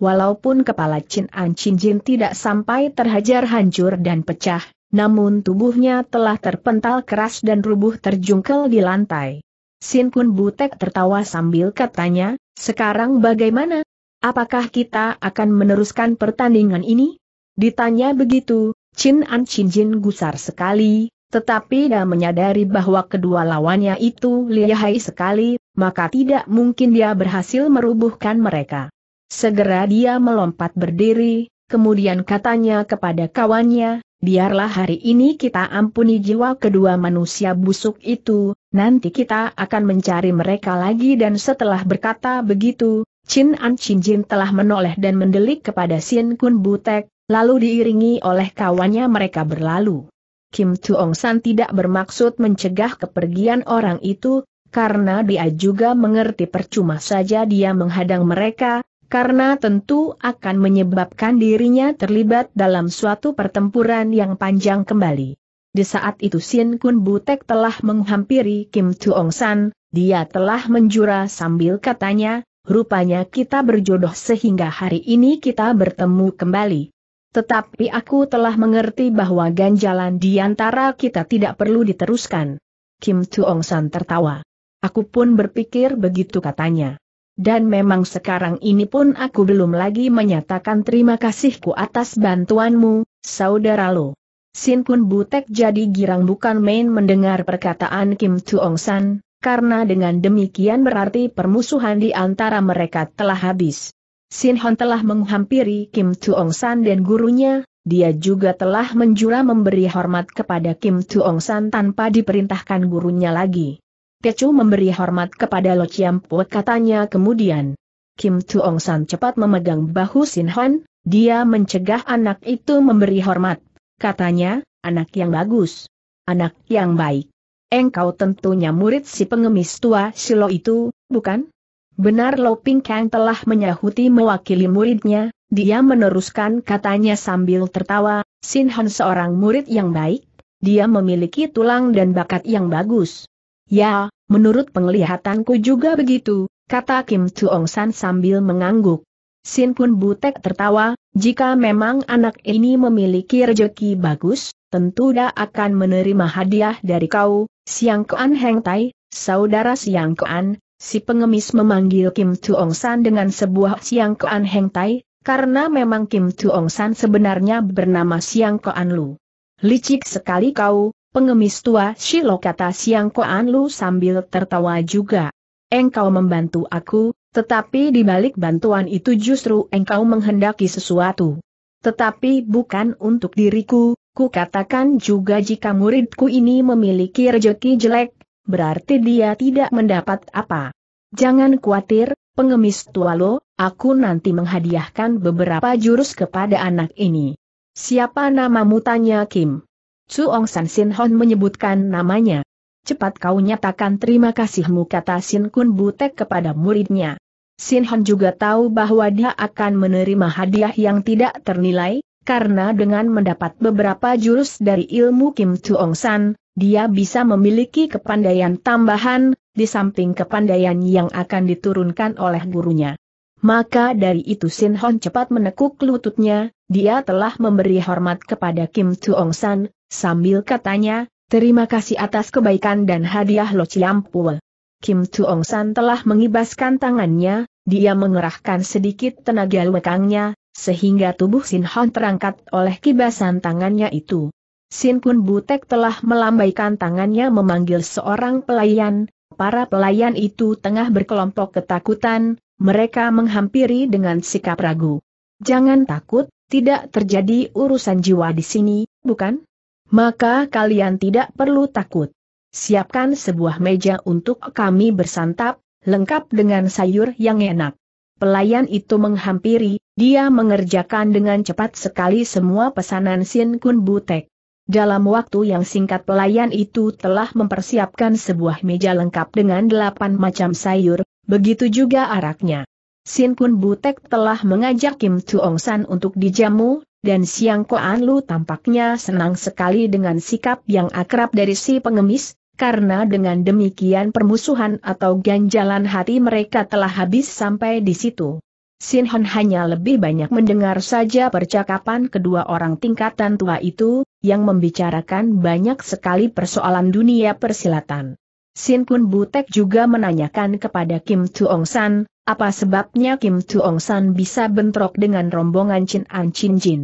Walaupun kepala Chin An Chin Jin tidak sampai terhajar hancur dan pecah, namun tubuhnya telah terpental keras dan rubuh terjungkel di lantai. Sin Kun Butek tertawa sambil katanya, sekarang bagaimana? Apakah kita akan meneruskan pertandingan ini? Ditanya begitu, Chin An Chin Jin gusar sekali, tetapi dia menyadari bahwa kedua lawannya itu lihai sekali, maka tidak mungkin dia berhasil merubuhkan mereka. Segera dia melompat berdiri, kemudian katanya kepada kawannya, biarlah hari ini kita ampuni jiwa kedua manusia busuk itu, nanti kita akan mencari mereka lagi dan setelah berkata begitu, Chin An Chin Jin telah menoleh dan mendelik kepada Sin Kun Butek, lalu diiringi oleh kawannya mereka berlalu. Kim Tuong San tidak bermaksud mencegah kepergian orang itu, karena dia juga mengerti percuma saja dia menghadang mereka, karena tentu akan menyebabkan dirinya terlibat dalam suatu pertempuran yang panjang kembali. Di saat itu Sin Kun Butek telah menghampiri Kim Tuong San, dia telah menjura sambil katanya, rupanya kita berjodoh sehingga hari ini kita bertemu kembali. Tetapi aku telah mengerti bahwa ganjalan di antara kita tidak perlu diteruskan. Kim Tuong San tertawa. Aku pun berpikir begitu katanya. Dan memang sekarang ini pun aku belum lagi menyatakan terima kasihku atas bantuanmu, saudara lo. Sin Kun Butek jadi girang bukan main mendengar perkataan Kim Tuong San, karena dengan demikian berarti permusuhan di antara mereka telah habis. Sin Hon telah menghampiri Kim Tuong San dan gurunya, dia juga telah menjura memberi hormat kepada Kim Tuong San tanpa diperintahkan gurunya lagi. Kecu memberi hormat kepada Lo Chiam katanya kemudian. Kim Tuong San cepat memegang bahu Sin Hon, dia mencegah anak itu memberi hormat. Katanya, anak yang bagus. Anak yang baik. Engkau tentunya murid si pengemis tua Silo itu, bukan? Benar Loping Kang telah menyahuti mewakili muridnya, dia meneruskan katanya sambil tertawa, Sin Han seorang murid yang baik, dia memiliki tulang dan bakat yang bagus. Ya, menurut penglihatanku juga begitu, kata Kim Tuong San sambil mengangguk. Sin pun Butek tertawa, jika memang anak ini memiliki rejeki bagus, tentu dia akan menerima hadiah dari kau, Siang Kuan Heng Tai, saudara Siang Kuan, Si pengemis memanggil Kim Ong San dengan sebuah Siang Koan Heng Tai, karena memang Kim Ong San sebenarnya bernama Siang Koan Lu. Licik sekali kau, pengemis tua Shilo kata Siang Koan Lu sambil tertawa juga. Engkau membantu aku, tetapi di balik bantuan itu justru engkau menghendaki sesuatu. Tetapi bukan untuk diriku, ku katakan juga jika muridku ini memiliki rejeki jelek, berarti dia tidak mendapat apa. Jangan khawatir, pengemis tua lo, aku nanti menghadiahkan beberapa jurus kepada anak ini. Siapa namamu tanya Kim? Suong San Sin Hon menyebutkan namanya. Cepat kau nyatakan terima kasihmu kata Sin Kun Butek kepada muridnya. Sin Hon juga tahu bahwa dia akan menerima hadiah yang tidak ternilai, karena dengan mendapat beberapa jurus dari ilmu Kim Tuong San, dia bisa memiliki kepandaian tambahan, di samping kepandaian yang akan diturunkan oleh gurunya. Maka dari itu Sin Hon cepat menekuk lututnya, dia telah memberi hormat kepada Kim Tuong San, sambil katanya, terima kasih atas kebaikan dan hadiah Lo Chiam Pue. Kim Tuong San telah mengibaskan tangannya, dia mengerahkan sedikit tenaga lekangnya, sehingga tubuh Sin Hon terangkat oleh kibasan tangannya itu. Sin Kun Butek telah melambaikan tangannya memanggil seorang pelayan, para pelayan itu tengah berkelompok ketakutan, mereka menghampiri dengan sikap ragu. Jangan takut, tidak terjadi urusan jiwa di sini, bukan? Maka kalian tidak perlu takut. Siapkan sebuah meja untuk kami bersantap, lengkap dengan sayur yang enak. Pelayan itu menghampiri, dia mengerjakan dengan cepat sekali semua pesanan Sin Kun Butek. Dalam waktu yang singkat pelayan itu telah mempersiapkan sebuah meja lengkap dengan delapan macam sayur, begitu juga araknya. Sin Kun Butek telah mengajak Kim Tuong San untuk dijamu, dan Siang Ko An Lu tampaknya senang sekali dengan sikap yang akrab dari si pengemis, karena dengan demikian permusuhan atau ganjalan hati mereka telah habis sampai di situ. Sin Hon hanya lebih banyak mendengar saja percakapan kedua orang tingkatan tua itu, yang membicarakan banyak sekali persoalan dunia persilatan. Sin Kun Butek juga menanyakan kepada Kim Tuong San, apa sebabnya Kim Tuong San bisa bentrok dengan rombongan Chin An Chin Jin.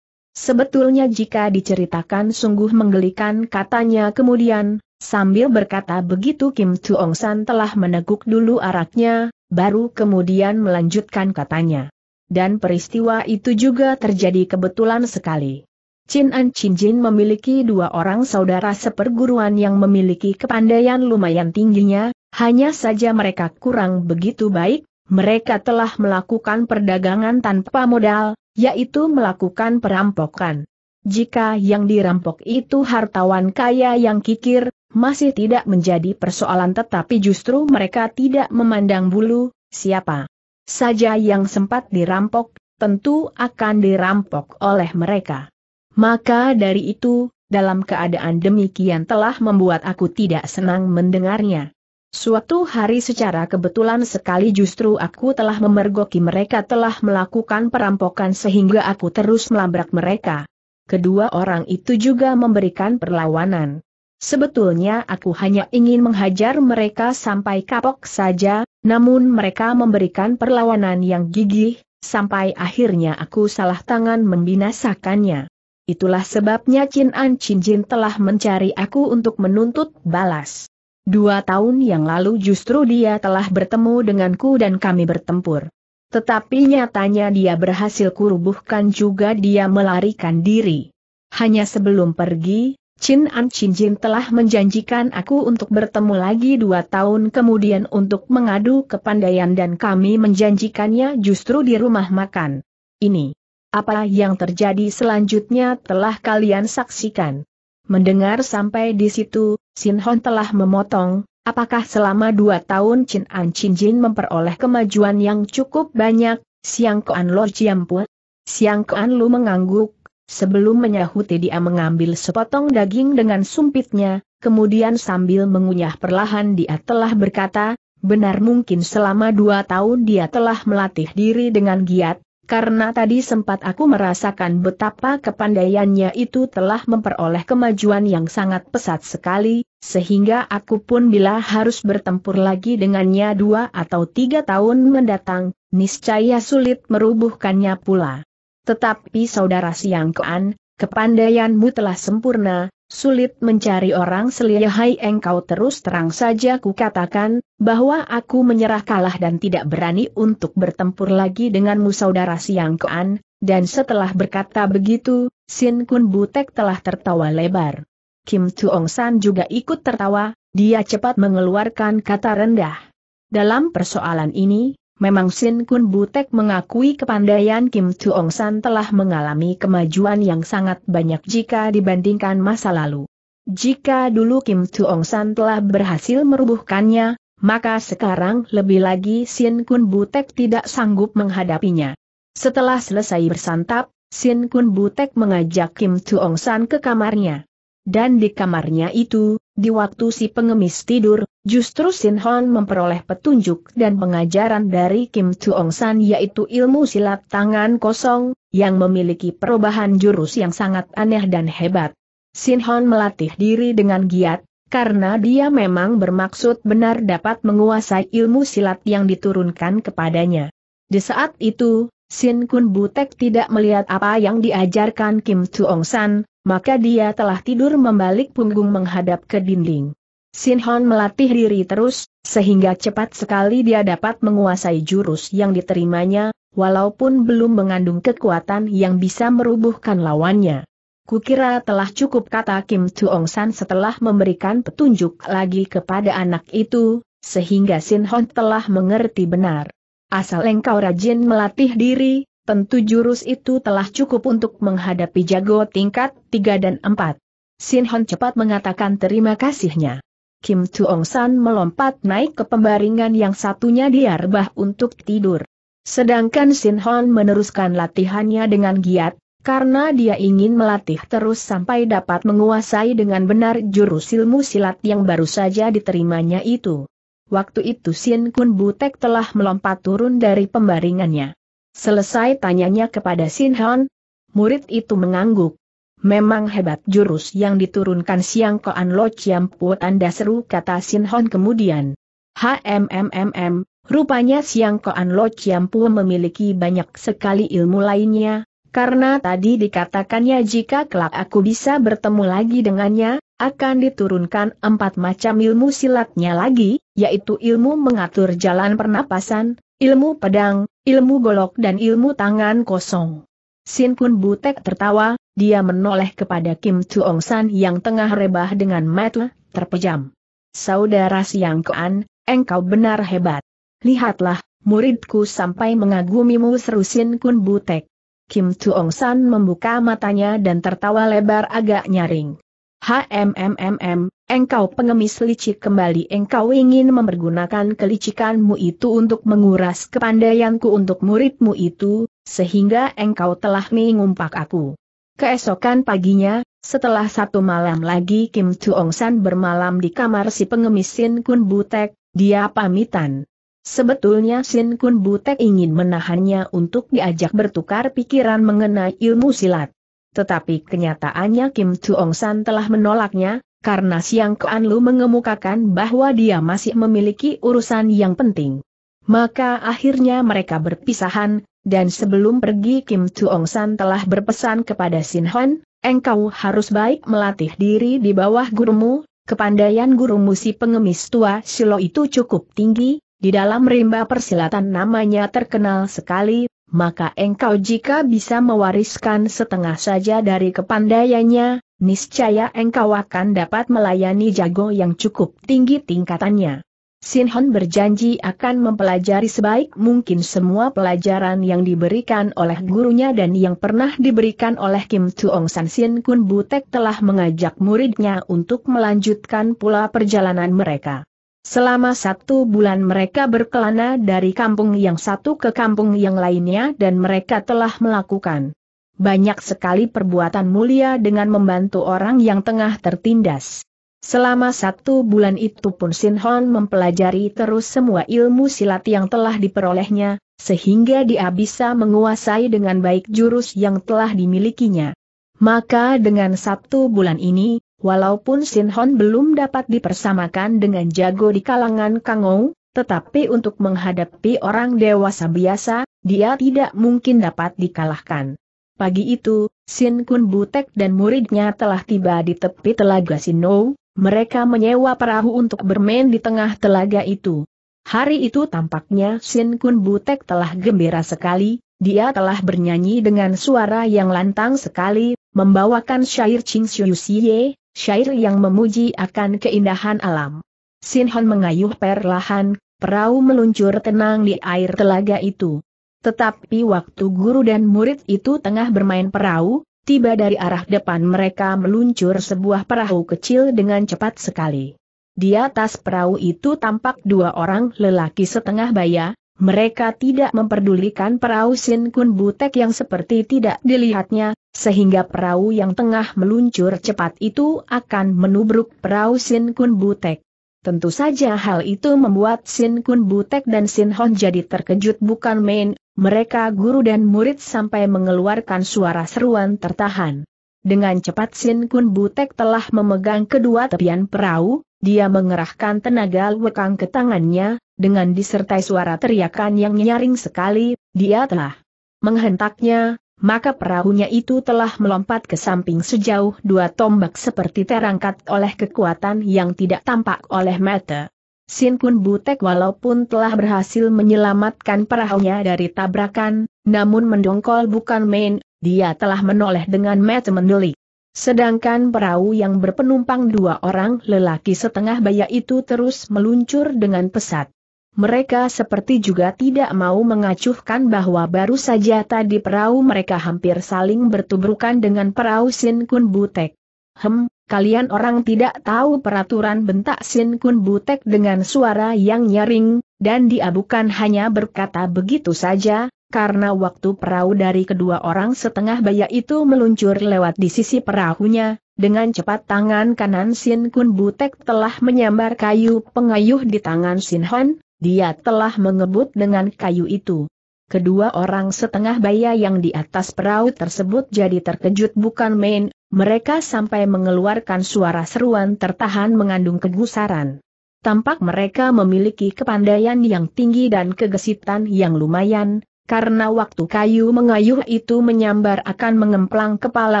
Sebetulnya jika diceritakan sungguh menggelikan katanya kemudian, sambil berkata begitu Kim Tuong San telah meneguk dulu araknya, baru kemudian melanjutkan katanya. Dan peristiwa itu juga terjadi kebetulan sekali. Chin An Chin Jin memiliki dua orang saudara seperguruan yang memiliki kepandaian lumayan tingginya, hanya saja mereka kurang begitu baik, mereka telah melakukan perdagangan tanpa modal, yaitu melakukan perampokan. Jika yang dirampok itu hartawan kaya yang kikir, masih tidak menjadi persoalan tetapi justru mereka tidak memandang bulu, siapa saja yang sempat dirampok, tentu akan dirampok oleh mereka. Maka dari itu, dalam keadaan demikian telah membuat aku tidak senang mendengarnya. Suatu hari secara kebetulan sekali justru aku telah memergoki mereka telah melakukan perampokan sehingga aku terus melabrak mereka. Kedua orang itu juga memberikan perlawanan. Sebetulnya aku hanya ingin menghajar mereka sampai kapok saja, namun mereka memberikan perlawanan yang gigih, sampai akhirnya aku salah tangan membinasakannya. Itulah sebabnya Chin An Chin Jin telah mencari aku untuk menuntut balas. Dua tahun yang lalu justru dia telah bertemu denganku dan kami bertempur. Tetapi nyatanya dia berhasil kurubuhkan juga dia melarikan diri. Hanya sebelum pergi, Chin An Chin Jin telah menjanjikan aku untuk bertemu lagi dua tahun kemudian untuk mengadu kepandaian dan kami menjanjikannya justru di rumah makan. Ini apa yang terjadi selanjutnya telah kalian saksikan. Mendengar sampai di situ, Sin Hon telah memotong, apakah selama dua tahun Chin An Chin Jin memperoleh kemajuan yang cukup banyak, Siang Koan Lo Jiampu? Siang Koan Lu mengangguk, sebelum menyahuti dia mengambil sepotong daging dengan sumpitnya, kemudian sambil mengunyah perlahan dia telah berkata, benar mungkin selama dua tahun dia telah melatih diri dengan giat, karena tadi sempat aku merasakan betapa kepandaiannya itu telah memperoleh kemajuan yang sangat pesat sekali, sehingga aku pun bila harus bertempur lagi dengannya dua atau tiga tahun mendatang, niscaya sulit merubuhkannya pula. Tetapi saudara Kean, kepandaianmu telah sempurna, Sulit mencari orang selihai engkau terus terang saja ku katakan, bahwa aku menyerah kalah dan tidak berani untuk bertempur lagi denganmu saudara Siang Kean, dan setelah berkata begitu, Sin Kun Butek telah tertawa lebar. Kim Tuong San juga ikut tertawa, dia cepat mengeluarkan kata rendah. Dalam persoalan ini, Memang Sin Kun Butek mengakui kepandaian Kim Tuong San telah mengalami kemajuan yang sangat banyak jika dibandingkan masa lalu. Jika dulu Kim Tuong San telah berhasil merubuhkannya, maka sekarang lebih lagi Sin Kun Butek tidak sanggup menghadapinya. Setelah selesai bersantap, Sin Kun Butek mengajak Kim Tuong San ke kamarnya. Dan di kamarnya itu, di waktu si pengemis tidur, justru Sin Hon memperoleh petunjuk dan pengajaran dari Kim Tuong San yaitu ilmu silat tangan kosong, yang memiliki perubahan jurus yang sangat aneh dan hebat. Sin Hon melatih diri dengan giat, karena dia memang bermaksud benar dapat menguasai ilmu silat yang diturunkan kepadanya. Di saat itu, Sin Kun Butek tidak melihat apa yang diajarkan Kim Tuong San, maka dia telah tidur membalik punggung menghadap ke dinding. Sinhon melatih diri terus, sehingga cepat sekali dia dapat menguasai jurus yang diterimanya, walaupun belum mengandung kekuatan yang bisa merubuhkan lawannya. Kukira telah cukup kata Kim Tuong San setelah memberikan petunjuk lagi kepada anak itu, sehingga Sin Hon telah mengerti benar. Asal engkau rajin melatih diri, tentu jurus itu telah cukup untuk menghadapi jago tingkat 3 dan 4. Sin Hon cepat mengatakan terima kasihnya. Kim Tuong San melompat naik ke pembaringan yang satunya di arbah untuk tidur. Sedangkan Sin Hon meneruskan latihannya dengan giat, karena dia ingin melatih terus sampai dapat menguasai dengan benar jurus ilmu silat yang baru saja diterimanya itu. Waktu itu Sin Kun Butek telah melompat turun dari pembaringannya. Selesai tanyanya kepada Hon, murid itu mengangguk. Memang hebat jurus yang diturunkan siang koan lo ciam puat anda seru kata Sinhon kemudian. HMMMM, rupanya siang koan lo ciam memiliki banyak sekali ilmu lainnya, karena tadi dikatakannya jika kelak aku bisa bertemu lagi dengannya, akan diturunkan empat macam ilmu silatnya lagi, yaitu ilmu mengatur jalan pernapasan, ilmu pedang, Ilmu golok dan ilmu tangan kosong. Sin Kun Butek tertawa, dia menoleh kepada Kim Chuong San yang tengah rebah dengan mata terpejam. Saudara Siang Kuan, engkau benar hebat. Lihatlah, muridku sampai mengagumimu seru Sin Kun Butek. Kim Chuong San membuka matanya dan tertawa lebar agak nyaring. HMMMM, engkau pengemis licik kembali engkau ingin mempergunakan kelicikanmu itu untuk menguras kepandaianku untuk muridmu itu, sehingga engkau telah mengumpak aku. Keesokan paginya, setelah satu malam lagi Kim Chuong San bermalam di kamar si pengemis Sin Kun Butek, dia pamitan. Sebetulnya Sin Kun Butek ingin menahannya untuk diajak bertukar pikiran mengenai ilmu silat. Tetapi kenyataannya Kim Tuong San telah menolaknya, karena Siang Kean Lu mengemukakan bahwa dia masih memiliki urusan yang penting. Maka akhirnya mereka berpisahan, dan sebelum pergi Kim Tuong San telah berpesan kepada Sin Han, engkau harus baik melatih diri di bawah gurumu, kepandaian gurumu si pengemis tua Silo itu cukup tinggi, di dalam rimba persilatan namanya terkenal sekali, maka engkau jika bisa mewariskan setengah saja dari kepandaiannya, niscaya engkau akan dapat melayani jago yang cukup tinggi tingkatannya. Sinhon berjanji akan mempelajari sebaik mungkin semua pelajaran yang diberikan oleh gurunya dan yang pernah diberikan oleh Kim Tuong San Sin Kun Butek telah mengajak muridnya untuk melanjutkan pula perjalanan mereka. Selama satu bulan mereka berkelana dari kampung yang satu ke kampung yang lainnya dan mereka telah melakukan banyak sekali perbuatan mulia dengan membantu orang yang tengah tertindas. Selama satu bulan itu pun Sinhon mempelajari terus semua ilmu silat yang telah diperolehnya, sehingga dia bisa menguasai dengan baik jurus yang telah dimilikinya. Maka dengan satu bulan ini, Walaupun Sin Hon belum dapat dipersamakan dengan jago di kalangan Kangou, tetapi untuk menghadapi orang dewasa biasa, dia tidak mungkin dapat dikalahkan. Pagi itu, Sin Kun Butek dan muridnya telah tiba di tepi telaga Sinou, mereka menyewa perahu untuk bermain di tengah telaga itu. Hari itu tampaknya Sin Kun Butek telah gembira sekali, dia telah bernyanyi dengan suara yang lantang sekali, membawakan syair Ching Xiu Xie, syair yang memuji akan keindahan alam. Sinhon mengayuh perlahan, perahu meluncur tenang di air telaga itu. Tetapi waktu guru dan murid itu tengah bermain perahu, tiba dari arah depan mereka meluncur sebuah perahu kecil dengan cepat sekali. Di atas perahu itu tampak dua orang lelaki setengah baya, mereka tidak memperdulikan perahu Sin Kun Butek yang seperti tidak dilihatnya, sehingga perahu yang tengah meluncur cepat itu akan menubruk perahu Sin Kun Butek. Tentu saja hal itu membuat Sin Kun Butek dan Sin Hon jadi terkejut bukan main, mereka guru dan murid sampai mengeluarkan suara seruan tertahan. Dengan cepat Sin Kun Butek telah memegang kedua tepian perahu, dia mengerahkan tenaga lwekang ke tangannya, dengan disertai suara teriakan yang nyaring sekali, dia telah menghentaknya, maka perahunya itu telah melompat ke samping sejauh dua tombak seperti terangkat oleh kekuatan yang tidak tampak oleh mata. Sin Kun Butek walaupun telah berhasil menyelamatkan perahunya dari tabrakan, namun mendongkol bukan main, dia telah menoleh dengan mata mendelik. Sedangkan perahu yang berpenumpang dua orang lelaki setengah baya itu terus meluncur dengan pesat. Mereka seperti juga tidak mau mengacuhkan bahwa baru saja tadi perahu mereka hampir saling bertubrukan dengan perahu Sin Kun Butek. Hem, kalian orang tidak tahu peraturan bentak Sin Kun Butek dengan suara yang nyaring, dan dia bukan hanya berkata begitu saja, karena waktu perahu dari kedua orang setengah baya itu meluncur lewat di sisi perahunya, dengan cepat tangan kanan Sin Kun Butek telah menyambar kayu pengayuh di tangan Sin Hon, dia telah mengebut dengan kayu itu. Kedua orang setengah baya yang di atas perahu tersebut jadi terkejut bukan main, mereka sampai mengeluarkan suara seruan tertahan mengandung kegusaran. Tampak mereka memiliki kepandaian yang tinggi dan kegesitan yang lumayan, karena waktu kayu mengayuh itu menyambar akan mengemplang kepala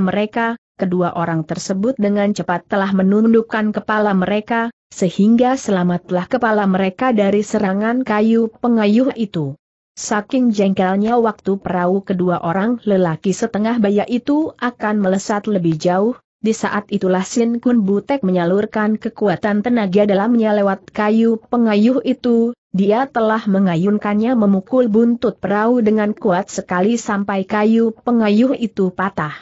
mereka, kedua orang tersebut dengan cepat telah menundukkan kepala mereka, sehingga selamatlah kepala mereka dari serangan kayu pengayuh itu. Saking jengkelnya waktu perahu kedua orang lelaki setengah baya itu akan melesat lebih jauh, di saat itulah Sin Kun Butek menyalurkan kekuatan tenaga dalamnya lewat kayu pengayuh itu, dia telah mengayunkannya memukul buntut perahu dengan kuat sekali sampai kayu pengayuh itu patah.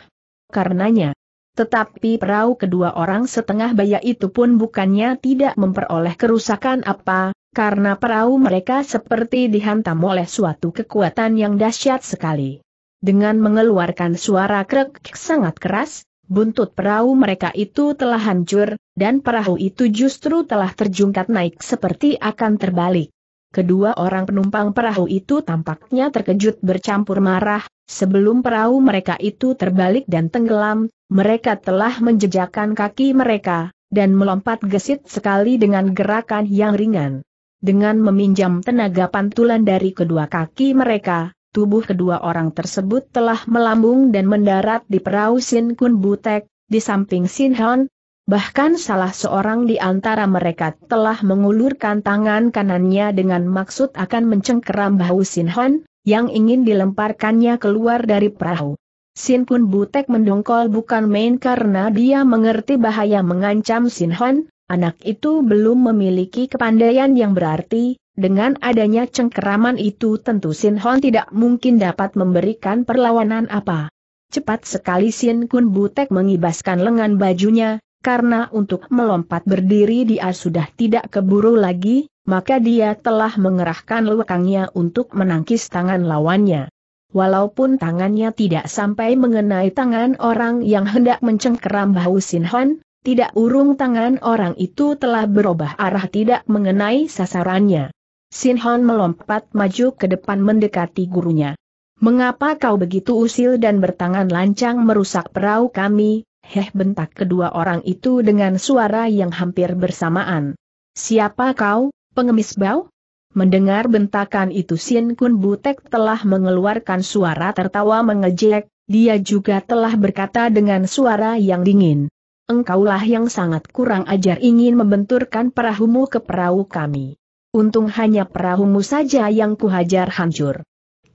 Karenanya, tetapi perahu kedua orang setengah baya itu pun bukannya tidak memperoleh kerusakan apa, karena perahu mereka seperti dihantam oleh suatu kekuatan yang dahsyat sekali. Dengan mengeluarkan suara krek sangat keras, buntut perahu mereka itu telah hancur, dan perahu itu justru telah terjungkat naik seperti akan terbalik. Kedua orang penumpang perahu itu tampaknya terkejut bercampur marah, Sebelum perahu mereka itu terbalik dan tenggelam, mereka telah menjejakkan kaki mereka, dan melompat gesit sekali dengan gerakan yang ringan. Dengan meminjam tenaga pantulan dari kedua kaki mereka, tubuh kedua orang tersebut telah melambung dan mendarat di perahu Sin Kun Butek, di samping Sin Hon, Bahkan salah seorang di antara mereka telah mengulurkan tangan kanannya dengan maksud akan mencengkeram bahu Sin Hon, yang ingin dilemparkannya keluar dari perahu. Sin Kun Butek mendongkol bukan main karena dia mengerti bahaya mengancam Sin Hon, anak itu belum memiliki kepandaian yang berarti, dengan adanya cengkeraman itu tentu Sin Hon tidak mungkin dapat memberikan perlawanan apa. Cepat sekali Sin Kun Butek mengibaskan lengan bajunya, karena untuk melompat berdiri dia sudah tidak keburu lagi, maka dia telah mengerahkan lekangnya untuk menangkis tangan lawannya. Walaupun tangannya tidak sampai mengenai tangan orang yang hendak mencengkeram bahu Sinhan, tidak urung tangan orang itu telah berubah arah tidak mengenai sasarannya. Sinhan melompat maju ke depan mendekati gurunya. Mengapa kau begitu usil dan bertangan lancang merusak perahu kami? Heh bentak kedua orang itu dengan suara yang hampir bersamaan. Siapa kau? Pengemis bau? Mendengar bentakan itu Sin Kun Butek telah mengeluarkan suara tertawa mengejek, dia juga telah berkata dengan suara yang dingin. Engkaulah yang sangat kurang ajar ingin membenturkan perahumu ke perahu kami. Untung hanya perahumu saja yang kuhajar hancur.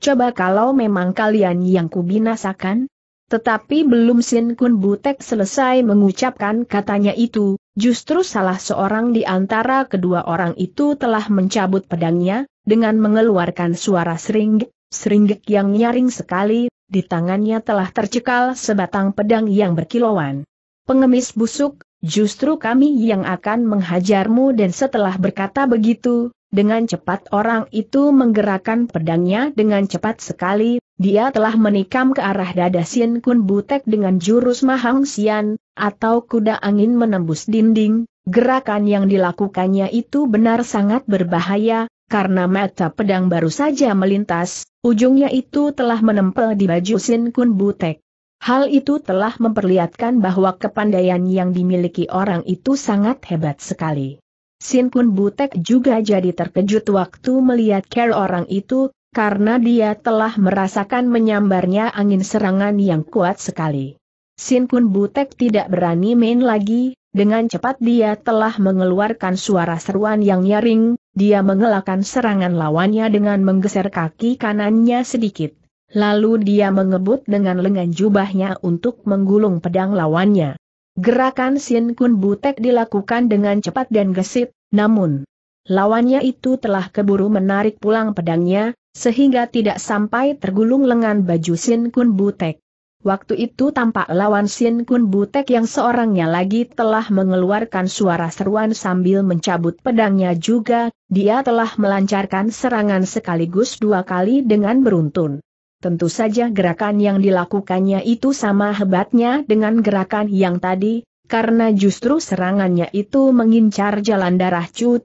Coba kalau memang kalian yang kubinasakan, tetapi belum Sin Kun Butek selesai mengucapkan katanya itu, justru salah seorang di antara kedua orang itu telah mencabut pedangnya, dengan mengeluarkan suara sering, seringgik yang nyaring sekali, di tangannya telah tercekal sebatang pedang yang berkilauan. Pengemis busuk, justru kami yang akan menghajarmu dan setelah berkata begitu, dengan cepat orang itu menggerakkan pedangnya dengan cepat sekali, dia telah menikam ke arah dada Sien Kun Butek dengan jurus Mahang Sian, atau kuda angin menembus dinding, gerakan yang dilakukannya itu benar sangat berbahaya, karena mata pedang baru saja melintas, ujungnya itu telah menempel di baju Sien Kun Butek. Hal itu telah memperlihatkan bahwa kepandaian yang dimiliki orang itu sangat hebat sekali. Sin Kun Butek juga jadi terkejut waktu melihat care orang itu, karena dia telah merasakan menyambarnya angin serangan yang kuat sekali. Sin Kun Butek tidak berani main lagi, dengan cepat dia telah mengeluarkan suara seruan yang nyaring, dia mengelakkan serangan lawannya dengan menggeser kaki kanannya sedikit. Lalu dia mengebut dengan lengan jubahnya untuk menggulung pedang lawannya. Gerakan Sin Kun Butek dilakukan dengan cepat dan gesit, namun lawannya itu telah keburu menarik pulang pedangnya, sehingga tidak sampai tergulung lengan baju Sin Kun Butek. Waktu itu tampak lawan Sin Kun Butek yang seorangnya lagi telah mengeluarkan suara seruan sambil mencabut pedangnya juga, dia telah melancarkan serangan sekaligus dua kali dengan beruntun. Tentu saja gerakan yang dilakukannya itu sama hebatnya dengan gerakan yang tadi, karena justru serangannya itu mengincar jalan darah Chu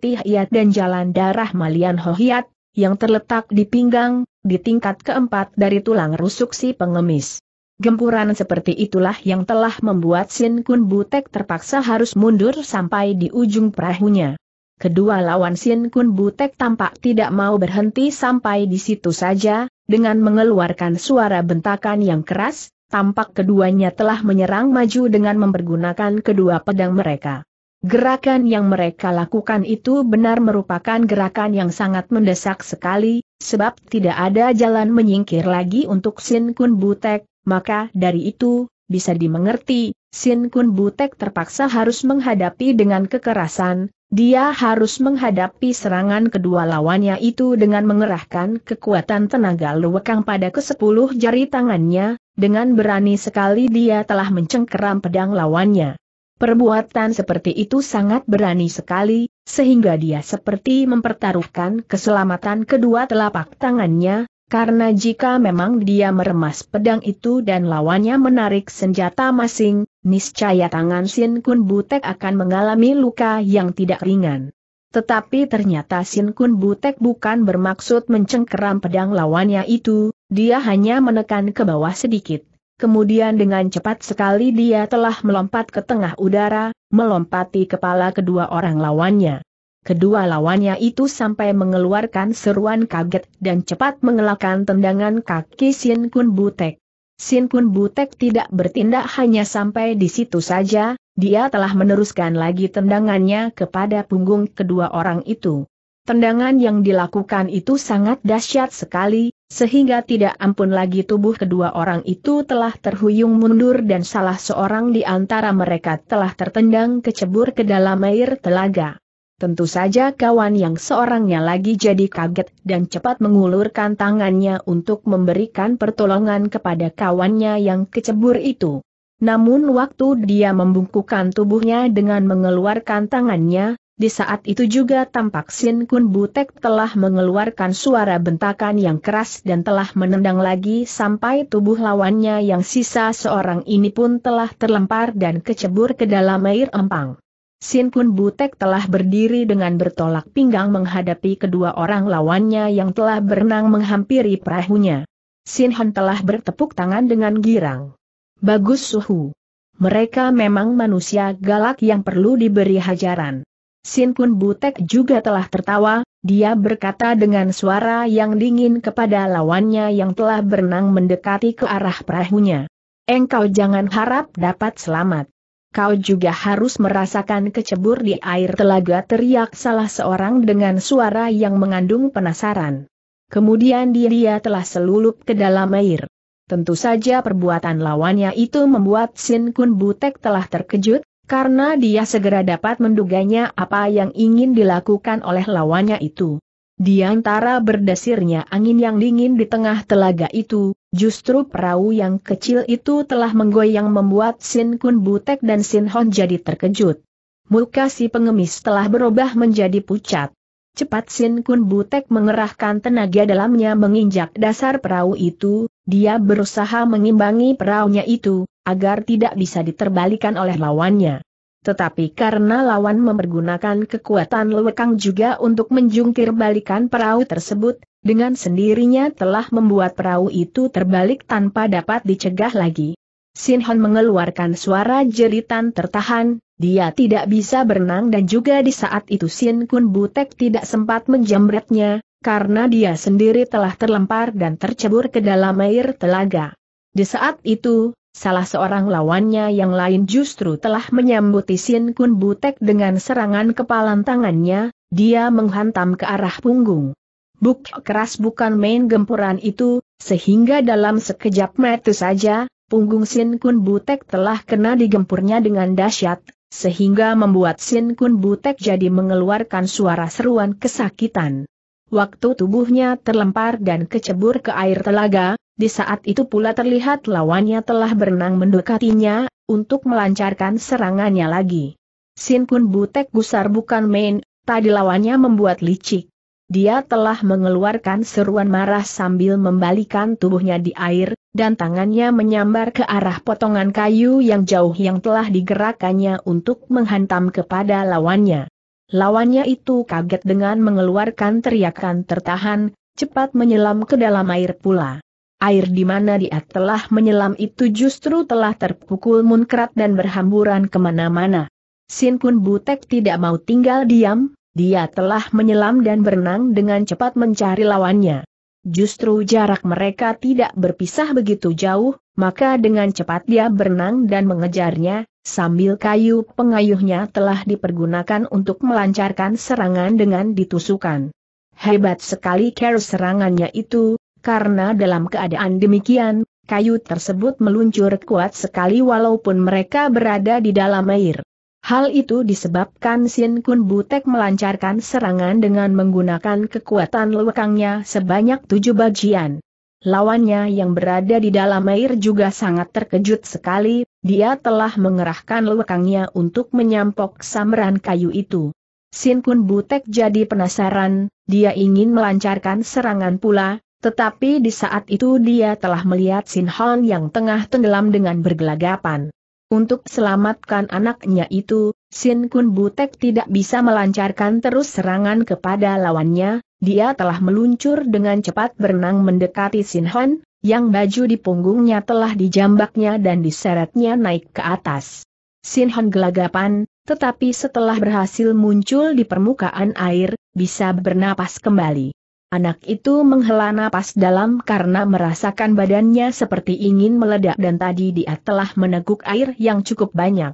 dan jalan darah Malian Hohiat, yang terletak di pinggang, di tingkat keempat dari tulang rusuk si pengemis. Gempuran seperti itulah yang telah membuat Sin Kun Butek terpaksa harus mundur sampai di ujung perahunya. Kedua lawan Sin Kun Butek tampak tidak mau berhenti sampai di situ saja, dengan mengeluarkan suara bentakan yang keras, tampak keduanya telah menyerang maju dengan mempergunakan kedua pedang mereka. Gerakan yang mereka lakukan itu benar merupakan gerakan yang sangat mendesak sekali, sebab tidak ada jalan menyingkir lagi untuk Sin Kun Butek, maka dari itu, bisa dimengerti, Sin Kun Butek terpaksa harus menghadapi dengan kekerasan, dia harus menghadapi serangan kedua lawannya itu dengan mengerahkan kekuatan tenaga luwekang pada kesepuluh jari tangannya, dengan berani sekali dia telah mencengkeram pedang lawannya. Perbuatan seperti itu sangat berani sekali, sehingga dia seperti mempertaruhkan keselamatan kedua telapak tangannya, karena jika memang dia meremas pedang itu dan lawannya menarik senjata masing, niscaya tangan Sin Kun Butek akan mengalami luka yang tidak ringan. Tetapi ternyata Sin Kun Butek bukan bermaksud mencengkeram pedang lawannya itu, dia hanya menekan ke bawah sedikit. Kemudian dengan cepat sekali dia telah melompat ke tengah udara, melompati kepala kedua orang lawannya. Kedua lawannya itu sampai mengeluarkan seruan kaget dan cepat mengelakkan tendangan kaki Sin Kun Butek. Sin Kun Butek tidak bertindak hanya sampai di situ saja, dia telah meneruskan lagi tendangannya kepada punggung kedua orang itu. Tendangan yang dilakukan itu sangat dahsyat sekali, sehingga tidak ampun lagi tubuh kedua orang itu telah terhuyung mundur dan salah seorang di antara mereka telah tertendang kecebur ke dalam air telaga. Tentu saja kawan yang seorangnya lagi jadi kaget dan cepat mengulurkan tangannya untuk memberikan pertolongan kepada kawannya yang kecebur itu. Namun waktu dia membungkukan tubuhnya dengan mengeluarkan tangannya, di saat itu juga tampak Sin Kun Butek telah mengeluarkan suara bentakan yang keras dan telah menendang lagi sampai tubuh lawannya yang sisa seorang ini pun telah terlempar dan kecebur ke dalam air empang. Sin Kun Butek telah berdiri dengan bertolak pinggang menghadapi kedua orang lawannya yang telah berenang menghampiri perahunya. Sin Hon telah bertepuk tangan dengan girang. Bagus suhu. Mereka memang manusia galak yang perlu diberi hajaran. Sin Kun Butek juga telah tertawa, dia berkata dengan suara yang dingin kepada lawannya yang telah berenang mendekati ke arah perahunya. Engkau jangan harap dapat selamat kau juga harus merasakan kecebur di air telaga teriak salah seorang dengan suara yang mengandung penasaran. Kemudian dia telah selulup ke dalam air. Tentu saja perbuatan lawannya itu membuat Sin Kun Butek telah terkejut, karena dia segera dapat menduganya apa yang ingin dilakukan oleh lawannya itu. Di antara berdesirnya angin yang dingin di tengah telaga itu, justru perahu yang kecil itu telah menggoyang membuat Sin Kun Butek dan Sin Hon jadi terkejut. Muka si pengemis telah berubah menjadi pucat. Cepat Sin Kun Butek mengerahkan tenaga dalamnya menginjak dasar perahu itu, dia berusaha mengimbangi perahunya itu, agar tidak bisa diterbalikan oleh lawannya. Tetapi karena lawan mempergunakan kekuatan lewekang juga untuk menjungkir balikan perahu tersebut, dengan sendirinya telah membuat perahu itu terbalik tanpa dapat dicegah lagi. Hon mengeluarkan suara jeritan tertahan, dia tidak bisa berenang dan juga di saat itu Sin Kun Butek tidak sempat menjamretnya, karena dia sendiri telah terlempar dan tercebur ke dalam air telaga. Di saat itu, Salah seorang lawannya yang lain justru telah menyambut Sin Kun Butek dengan serangan kepalan tangannya, dia menghantam ke arah punggung. Buk keras bukan main gempuran itu, sehingga dalam sekejap mata saja, punggung Sin Kun Butek telah kena digempurnya dengan dahsyat, sehingga membuat Sin Kun Butek jadi mengeluarkan suara seruan kesakitan. Waktu tubuhnya terlempar dan kecebur ke air telaga, di saat itu pula terlihat lawannya telah berenang mendekatinya, untuk melancarkan serangannya lagi. Sin Kun Butek gusar bukan main, tadi lawannya membuat licik. Dia telah mengeluarkan seruan marah sambil membalikan tubuhnya di air, dan tangannya menyambar ke arah potongan kayu yang jauh yang telah digerakkannya untuk menghantam kepada lawannya. Lawannya itu kaget dengan mengeluarkan teriakan tertahan, cepat menyelam ke dalam air pula air di mana dia telah menyelam itu justru telah terpukul munkrat dan berhamburan kemana-mana. Sin Kun Butek tidak mau tinggal diam, dia telah menyelam dan berenang dengan cepat mencari lawannya. Justru jarak mereka tidak berpisah begitu jauh, maka dengan cepat dia berenang dan mengejarnya, sambil kayu pengayuhnya telah dipergunakan untuk melancarkan serangan dengan ditusukan. Hebat sekali care serangannya itu, karena dalam keadaan demikian, kayu tersebut meluncur kuat sekali walaupun mereka berada di dalam air. Hal itu disebabkan Sin Kun Butek melancarkan serangan dengan menggunakan kekuatan lekangnya sebanyak tujuh bagian. Lawannya yang berada di dalam air juga sangat terkejut sekali, dia telah mengerahkan lekangnya untuk menyampok samaran kayu itu. Sin Kun Butek jadi penasaran, dia ingin melancarkan serangan pula, tetapi di saat itu dia telah melihat Sin Hon yang tengah tenggelam dengan bergelagapan. Untuk selamatkan anaknya itu, Sin Kun Butek tidak bisa melancarkan terus serangan kepada lawannya, dia telah meluncur dengan cepat berenang mendekati Sin Hon, yang baju di punggungnya telah dijambaknya dan diseretnya naik ke atas. Sin Hon gelagapan, tetapi setelah berhasil muncul di permukaan air, bisa bernapas kembali. Anak itu menghela napas dalam karena merasakan badannya seperti ingin meledak dan tadi dia telah meneguk air yang cukup banyak.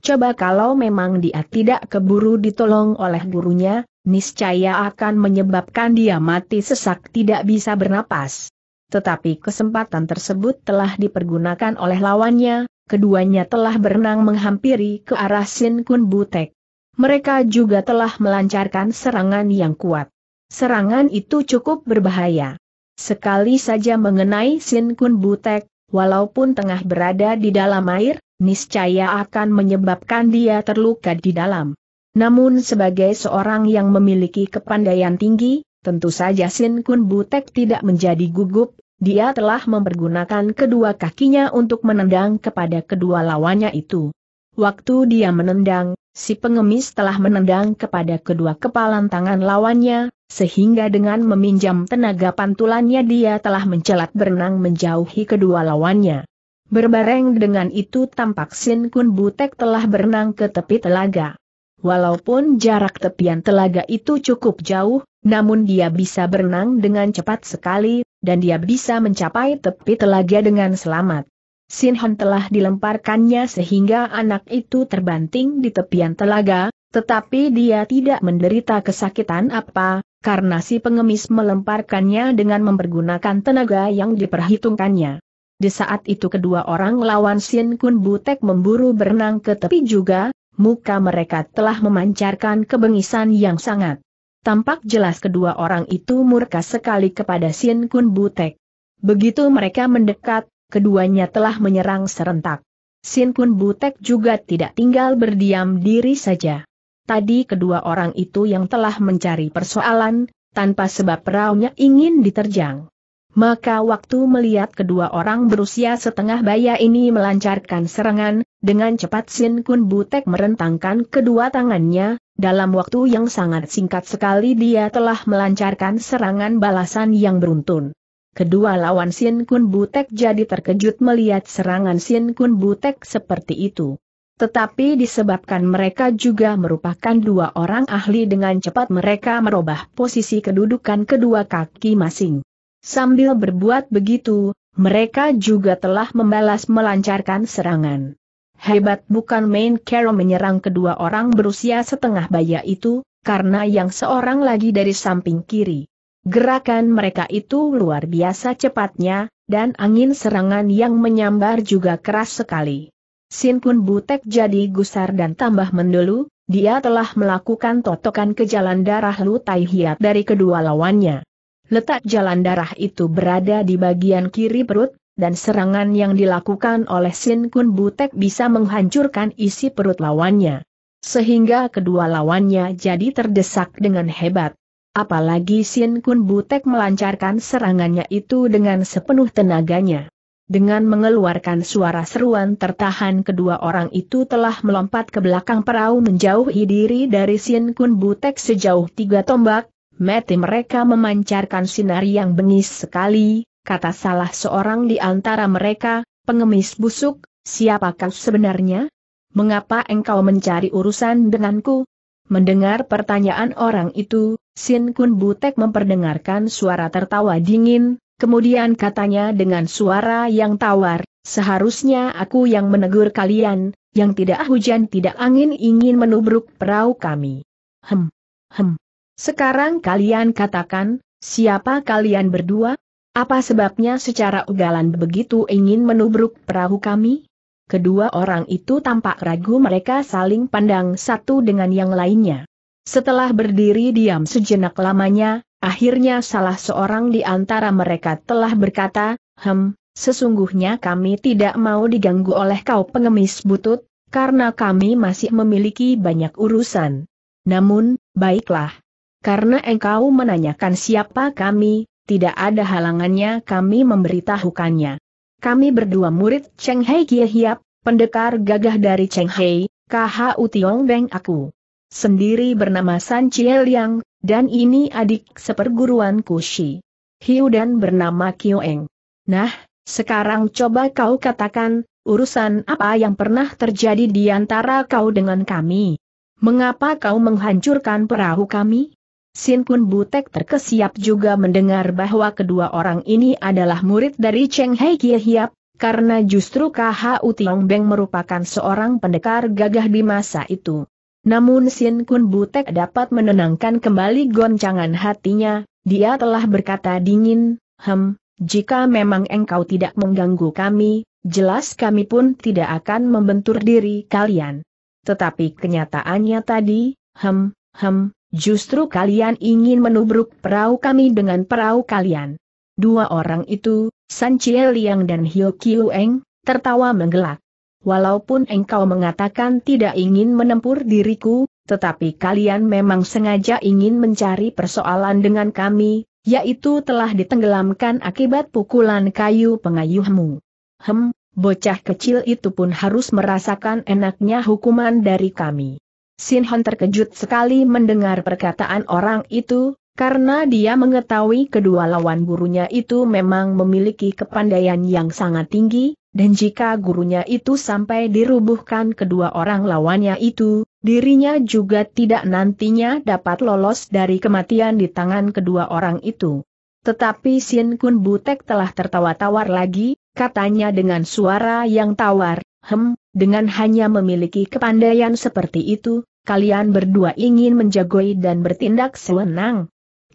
Coba kalau memang dia tidak keburu ditolong oleh gurunya, niscaya akan menyebabkan dia mati sesak tidak bisa bernapas. Tetapi kesempatan tersebut telah dipergunakan oleh lawannya, keduanya telah berenang menghampiri ke arah Sin Kun Butek. Mereka juga telah melancarkan serangan yang kuat. Serangan itu cukup berbahaya. Sekali saja mengenai Sin Kun Butek, walaupun tengah berada di dalam air, niscaya akan menyebabkan dia terluka di dalam. Namun sebagai seorang yang memiliki kepandaian tinggi, tentu saja Sin Kun Butek tidak menjadi gugup, dia telah mempergunakan kedua kakinya untuk menendang kepada kedua lawannya itu. Waktu dia menendang, si pengemis telah menendang kepada kedua kepalan tangan lawannya, sehingga dengan meminjam tenaga pantulannya dia telah mencelat berenang menjauhi kedua lawannya. Berbareng dengan itu tampak Sin Kun Butek telah berenang ke tepi telaga. Walaupun jarak tepian telaga itu cukup jauh, namun dia bisa berenang dengan cepat sekali, dan dia bisa mencapai tepi telaga dengan selamat. Sin Hon telah dilemparkannya sehingga anak itu terbanting di tepian telaga, tetapi dia tidak menderita kesakitan apa, karena si pengemis melemparkannya dengan mempergunakan tenaga yang diperhitungkannya. Di saat itu kedua orang lawan Sin Kun Butek memburu berenang ke tepi juga, muka mereka telah memancarkan kebengisan yang sangat. Tampak jelas kedua orang itu murka sekali kepada Sin Kun Butek. Begitu mereka mendekat, keduanya telah menyerang serentak. Sin Kun Butek juga tidak tinggal berdiam diri saja tadi kedua orang itu yang telah mencari persoalan, tanpa sebab peraunya ingin diterjang. Maka waktu melihat kedua orang berusia setengah baya ini melancarkan serangan, dengan cepat Sin Kun Butek merentangkan kedua tangannya, dalam waktu yang sangat singkat sekali dia telah melancarkan serangan balasan yang beruntun. Kedua lawan Sin Kun Butek jadi terkejut melihat serangan Sin Kun Butek seperti itu. Tetapi disebabkan mereka juga merupakan dua orang ahli dengan cepat mereka merubah posisi kedudukan kedua kaki masing. Sambil berbuat begitu, mereka juga telah membalas melancarkan serangan. Hebat bukan main Carol menyerang kedua orang berusia setengah baya itu, karena yang seorang lagi dari samping kiri. Gerakan mereka itu luar biasa cepatnya, dan angin serangan yang menyambar juga keras sekali. Sin Kun Butek jadi gusar dan tambah mendelu, dia telah melakukan totokan ke jalan darah Tai Hiat dari kedua lawannya. Letak jalan darah itu berada di bagian kiri perut, dan serangan yang dilakukan oleh Sin Kun Butek bisa menghancurkan isi perut lawannya. Sehingga kedua lawannya jadi terdesak dengan hebat. Apalagi Sin Kun Butek melancarkan serangannya itu dengan sepenuh tenaganya. Dengan mengeluarkan suara seruan tertahan kedua orang itu telah melompat ke belakang perahu menjauhi diri dari Sin Kun Butek sejauh tiga tombak, mati mereka memancarkan sinar yang bengis sekali, kata salah seorang di antara mereka, pengemis busuk, siapakah sebenarnya? Mengapa engkau mencari urusan denganku? Mendengar pertanyaan orang itu, Sin Kun Butek memperdengarkan suara tertawa dingin, Kemudian katanya dengan suara yang tawar, seharusnya aku yang menegur kalian, yang tidak hujan tidak angin ingin menubruk perahu kami. Hem, hem. Sekarang kalian katakan, siapa kalian berdua? Apa sebabnya secara ugalan begitu ingin menubruk perahu kami? Kedua orang itu tampak ragu mereka saling pandang satu dengan yang lainnya. Setelah berdiri diam sejenak lamanya, Akhirnya salah seorang di antara mereka telah berkata, Hem, sesungguhnya kami tidak mau diganggu oleh kau pengemis butut, karena kami masih memiliki banyak urusan. Namun, baiklah. Karena engkau menanyakan siapa kami, tidak ada halangannya kami memberitahukannya. Kami berdua murid Cheng Hei Kie Hiap, pendekar gagah dari Cheng Hei, KH Utiong Beng aku sendiri bernama San Chiel Yang, dan ini adik seperguruan Kushi. Hiu dan bernama Kyoeng. Nah, sekarang coba kau katakan, urusan apa yang pernah terjadi di antara kau dengan kami? Mengapa kau menghancurkan perahu kami? Sin Kun Butek terkesiap juga mendengar bahwa kedua orang ini adalah murid dari Cheng Hei Hiap, karena justru KHU Tiong Beng merupakan seorang pendekar gagah di masa itu. Namun Sin Kun Butek dapat menenangkan kembali goncangan hatinya, dia telah berkata dingin, Hem, jika memang engkau tidak mengganggu kami, jelas kami pun tidak akan membentur diri kalian. Tetapi kenyataannya tadi, hem, hem, justru kalian ingin menubruk perahu kami dengan perahu kalian. Dua orang itu, San Chie Liang dan Hyo Kiu Eng, tertawa menggelak walaupun engkau mengatakan tidak ingin menempur diriku, tetapi kalian memang sengaja ingin mencari persoalan dengan kami, yaitu telah ditenggelamkan akibat pukulan kayu pengayuhmu. Hem, bocah kecil itu pun harus merasakan enaknya hukuman dari kami. Sinhon terkejut sekali mendengar perkataan orang itu, karena dia mengetahui kedua lawan gurunya itu memang memiliki kepandaian yang sangat tinggi, dan jika gurunya itu sampai dirubuhkan kedua orang lawannya itu, dirinya juga tidak nantinya dapat lolos dari kematian di tangan kedua orang itu. Tetapi Sin Kun Butek telah tertawa tawar lagi, katanya dengan suara yang tawar, hem, dengan hanya memiliki kepandaian seperti itu, kalian berdua ingin menjagoi dan bertindak sewenang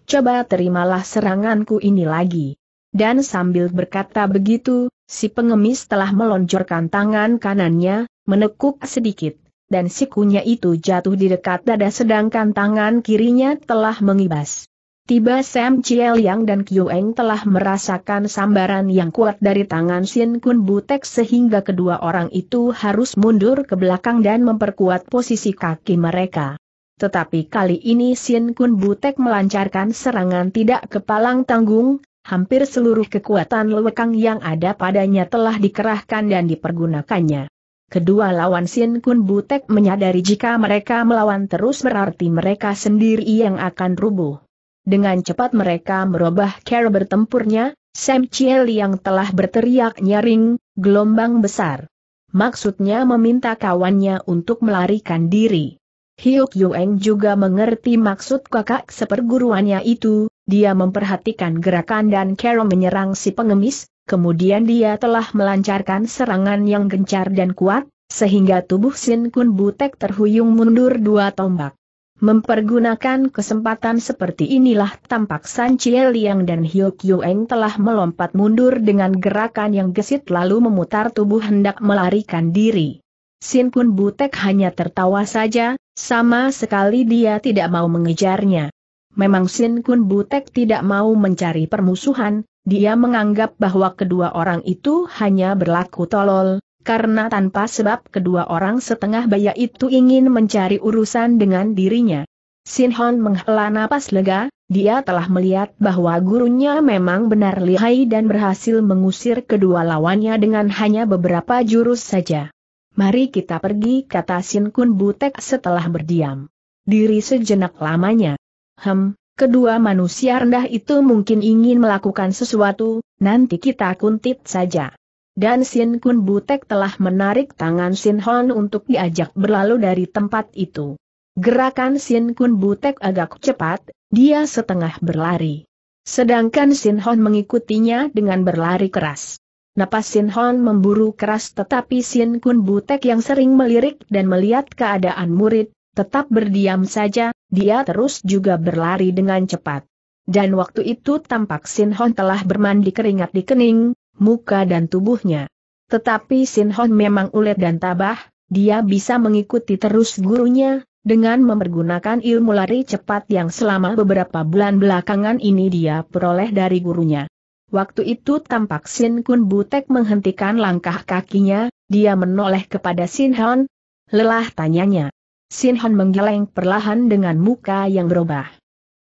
coba terimalah seranganku ini lagi. Dan sambil berkata begitu, si pengemis telah melonjorkan tangan kanannya, menekuk sedikit, dan sikunya itu jatuh di dekat dada sedangkan tangan kirinya telah mengibas. Tiba Sam Chiel Yang dan Kyu Eng telah merasakan sambaran yang kuat dari tangan Sin Kun Butek sehingga kedua orang itu harus mundur ke belakang dan memperkuat posisi kaki mereka. Tetapi kali ini Sien Kun Butek melancarkan serangan tidak kepalang tanggung, hampir seluruh kekuatan lewekang yang ada padanya telah dikerahkan dan dipergunakannya. Kedua lawan Sien Kun Butek menyadari jika mereka melawan terus berarti mereka sendiri yang akan rubuh. Dengan cepat mereka merubah cara bertempurnya, Sam Chiel yang telah berteriak nyaring, gelombang besar. Maksudnya meminta kawannya untuk melarikan diri. Hiuk Yueng juga mengerti maksud kakak seperguruannya itu, dia memperhatikan gerakan dan Carol menyerang si pengemis, kemudian dia telah melancarkan serangan yang gencar dan kuat, sehingga tubuh Sin Kun Butek terhuyung mundur dua tombak. Mempergunakan kesempatan seperti inilah tampak San Chie Liang dan Hiuk Yueng telah melompat mundur dengan gerakan yang gesit lalu memutar tubuh hendak melarikan diri. Sin Kun Butek hanya tertawa saja, sama sekali dia tidak mau mengejarnya. Memang Sin Kun Butek tidak mau mencari permusuhan, dia menganggap bahwa kedua orang itu hanya berlaku tolol, karena tanpa sebab kedua orang setengah baya itu ingin mencari urusan dengan dirinya. Sin Hon menghela napas lega, dia telah melihat bahwa gurunya memang benar lihai dan berhasil mengusir kedua lawannya dengan hanya beberapa jurus saja. Mari kita pergi kata Sin Kun Butek setelah berdiam. Diri sejenak lamanya. Hem, kedua manusia rendah itu mungkin ingin melakukan sesuatu, nanti kita kuntit saja. Dan Sin Kun Butek telah menarik tangan Sin Hon untuk diajak berlalu dari tempat itu. Gerakan Sin Kun Butek agak cepat, dia setengah berlari. Sedangkan Sin Hon mengikutinya dengan berlari keras. Napas Sin Hon memburu keras tetapi Sin Kun Butek yang sering melirik dan melihat keadaan murid, tetap berdiam saja, dia terus juga berlari dengan cepat. Dan waktu itu tampak Sin Hon telah bermandi keringat di kening, muka dan tubuhnya. Tetapi Sin Hon memang ulet dan tabah, dia bisa mengikuti terus gurunya, dengan mempergunakan ilmu lari cepat yang selama beberapa bulan belakangan ini dia peroleh dari gurunya. Waktu itu tampak Sin Kun Butek menghentikan langkah kakinya, dia menoleh kepada Sin Hon. Lelah tanyanya. Sin Hon menggeleng perlahan dengan muka yang berubah.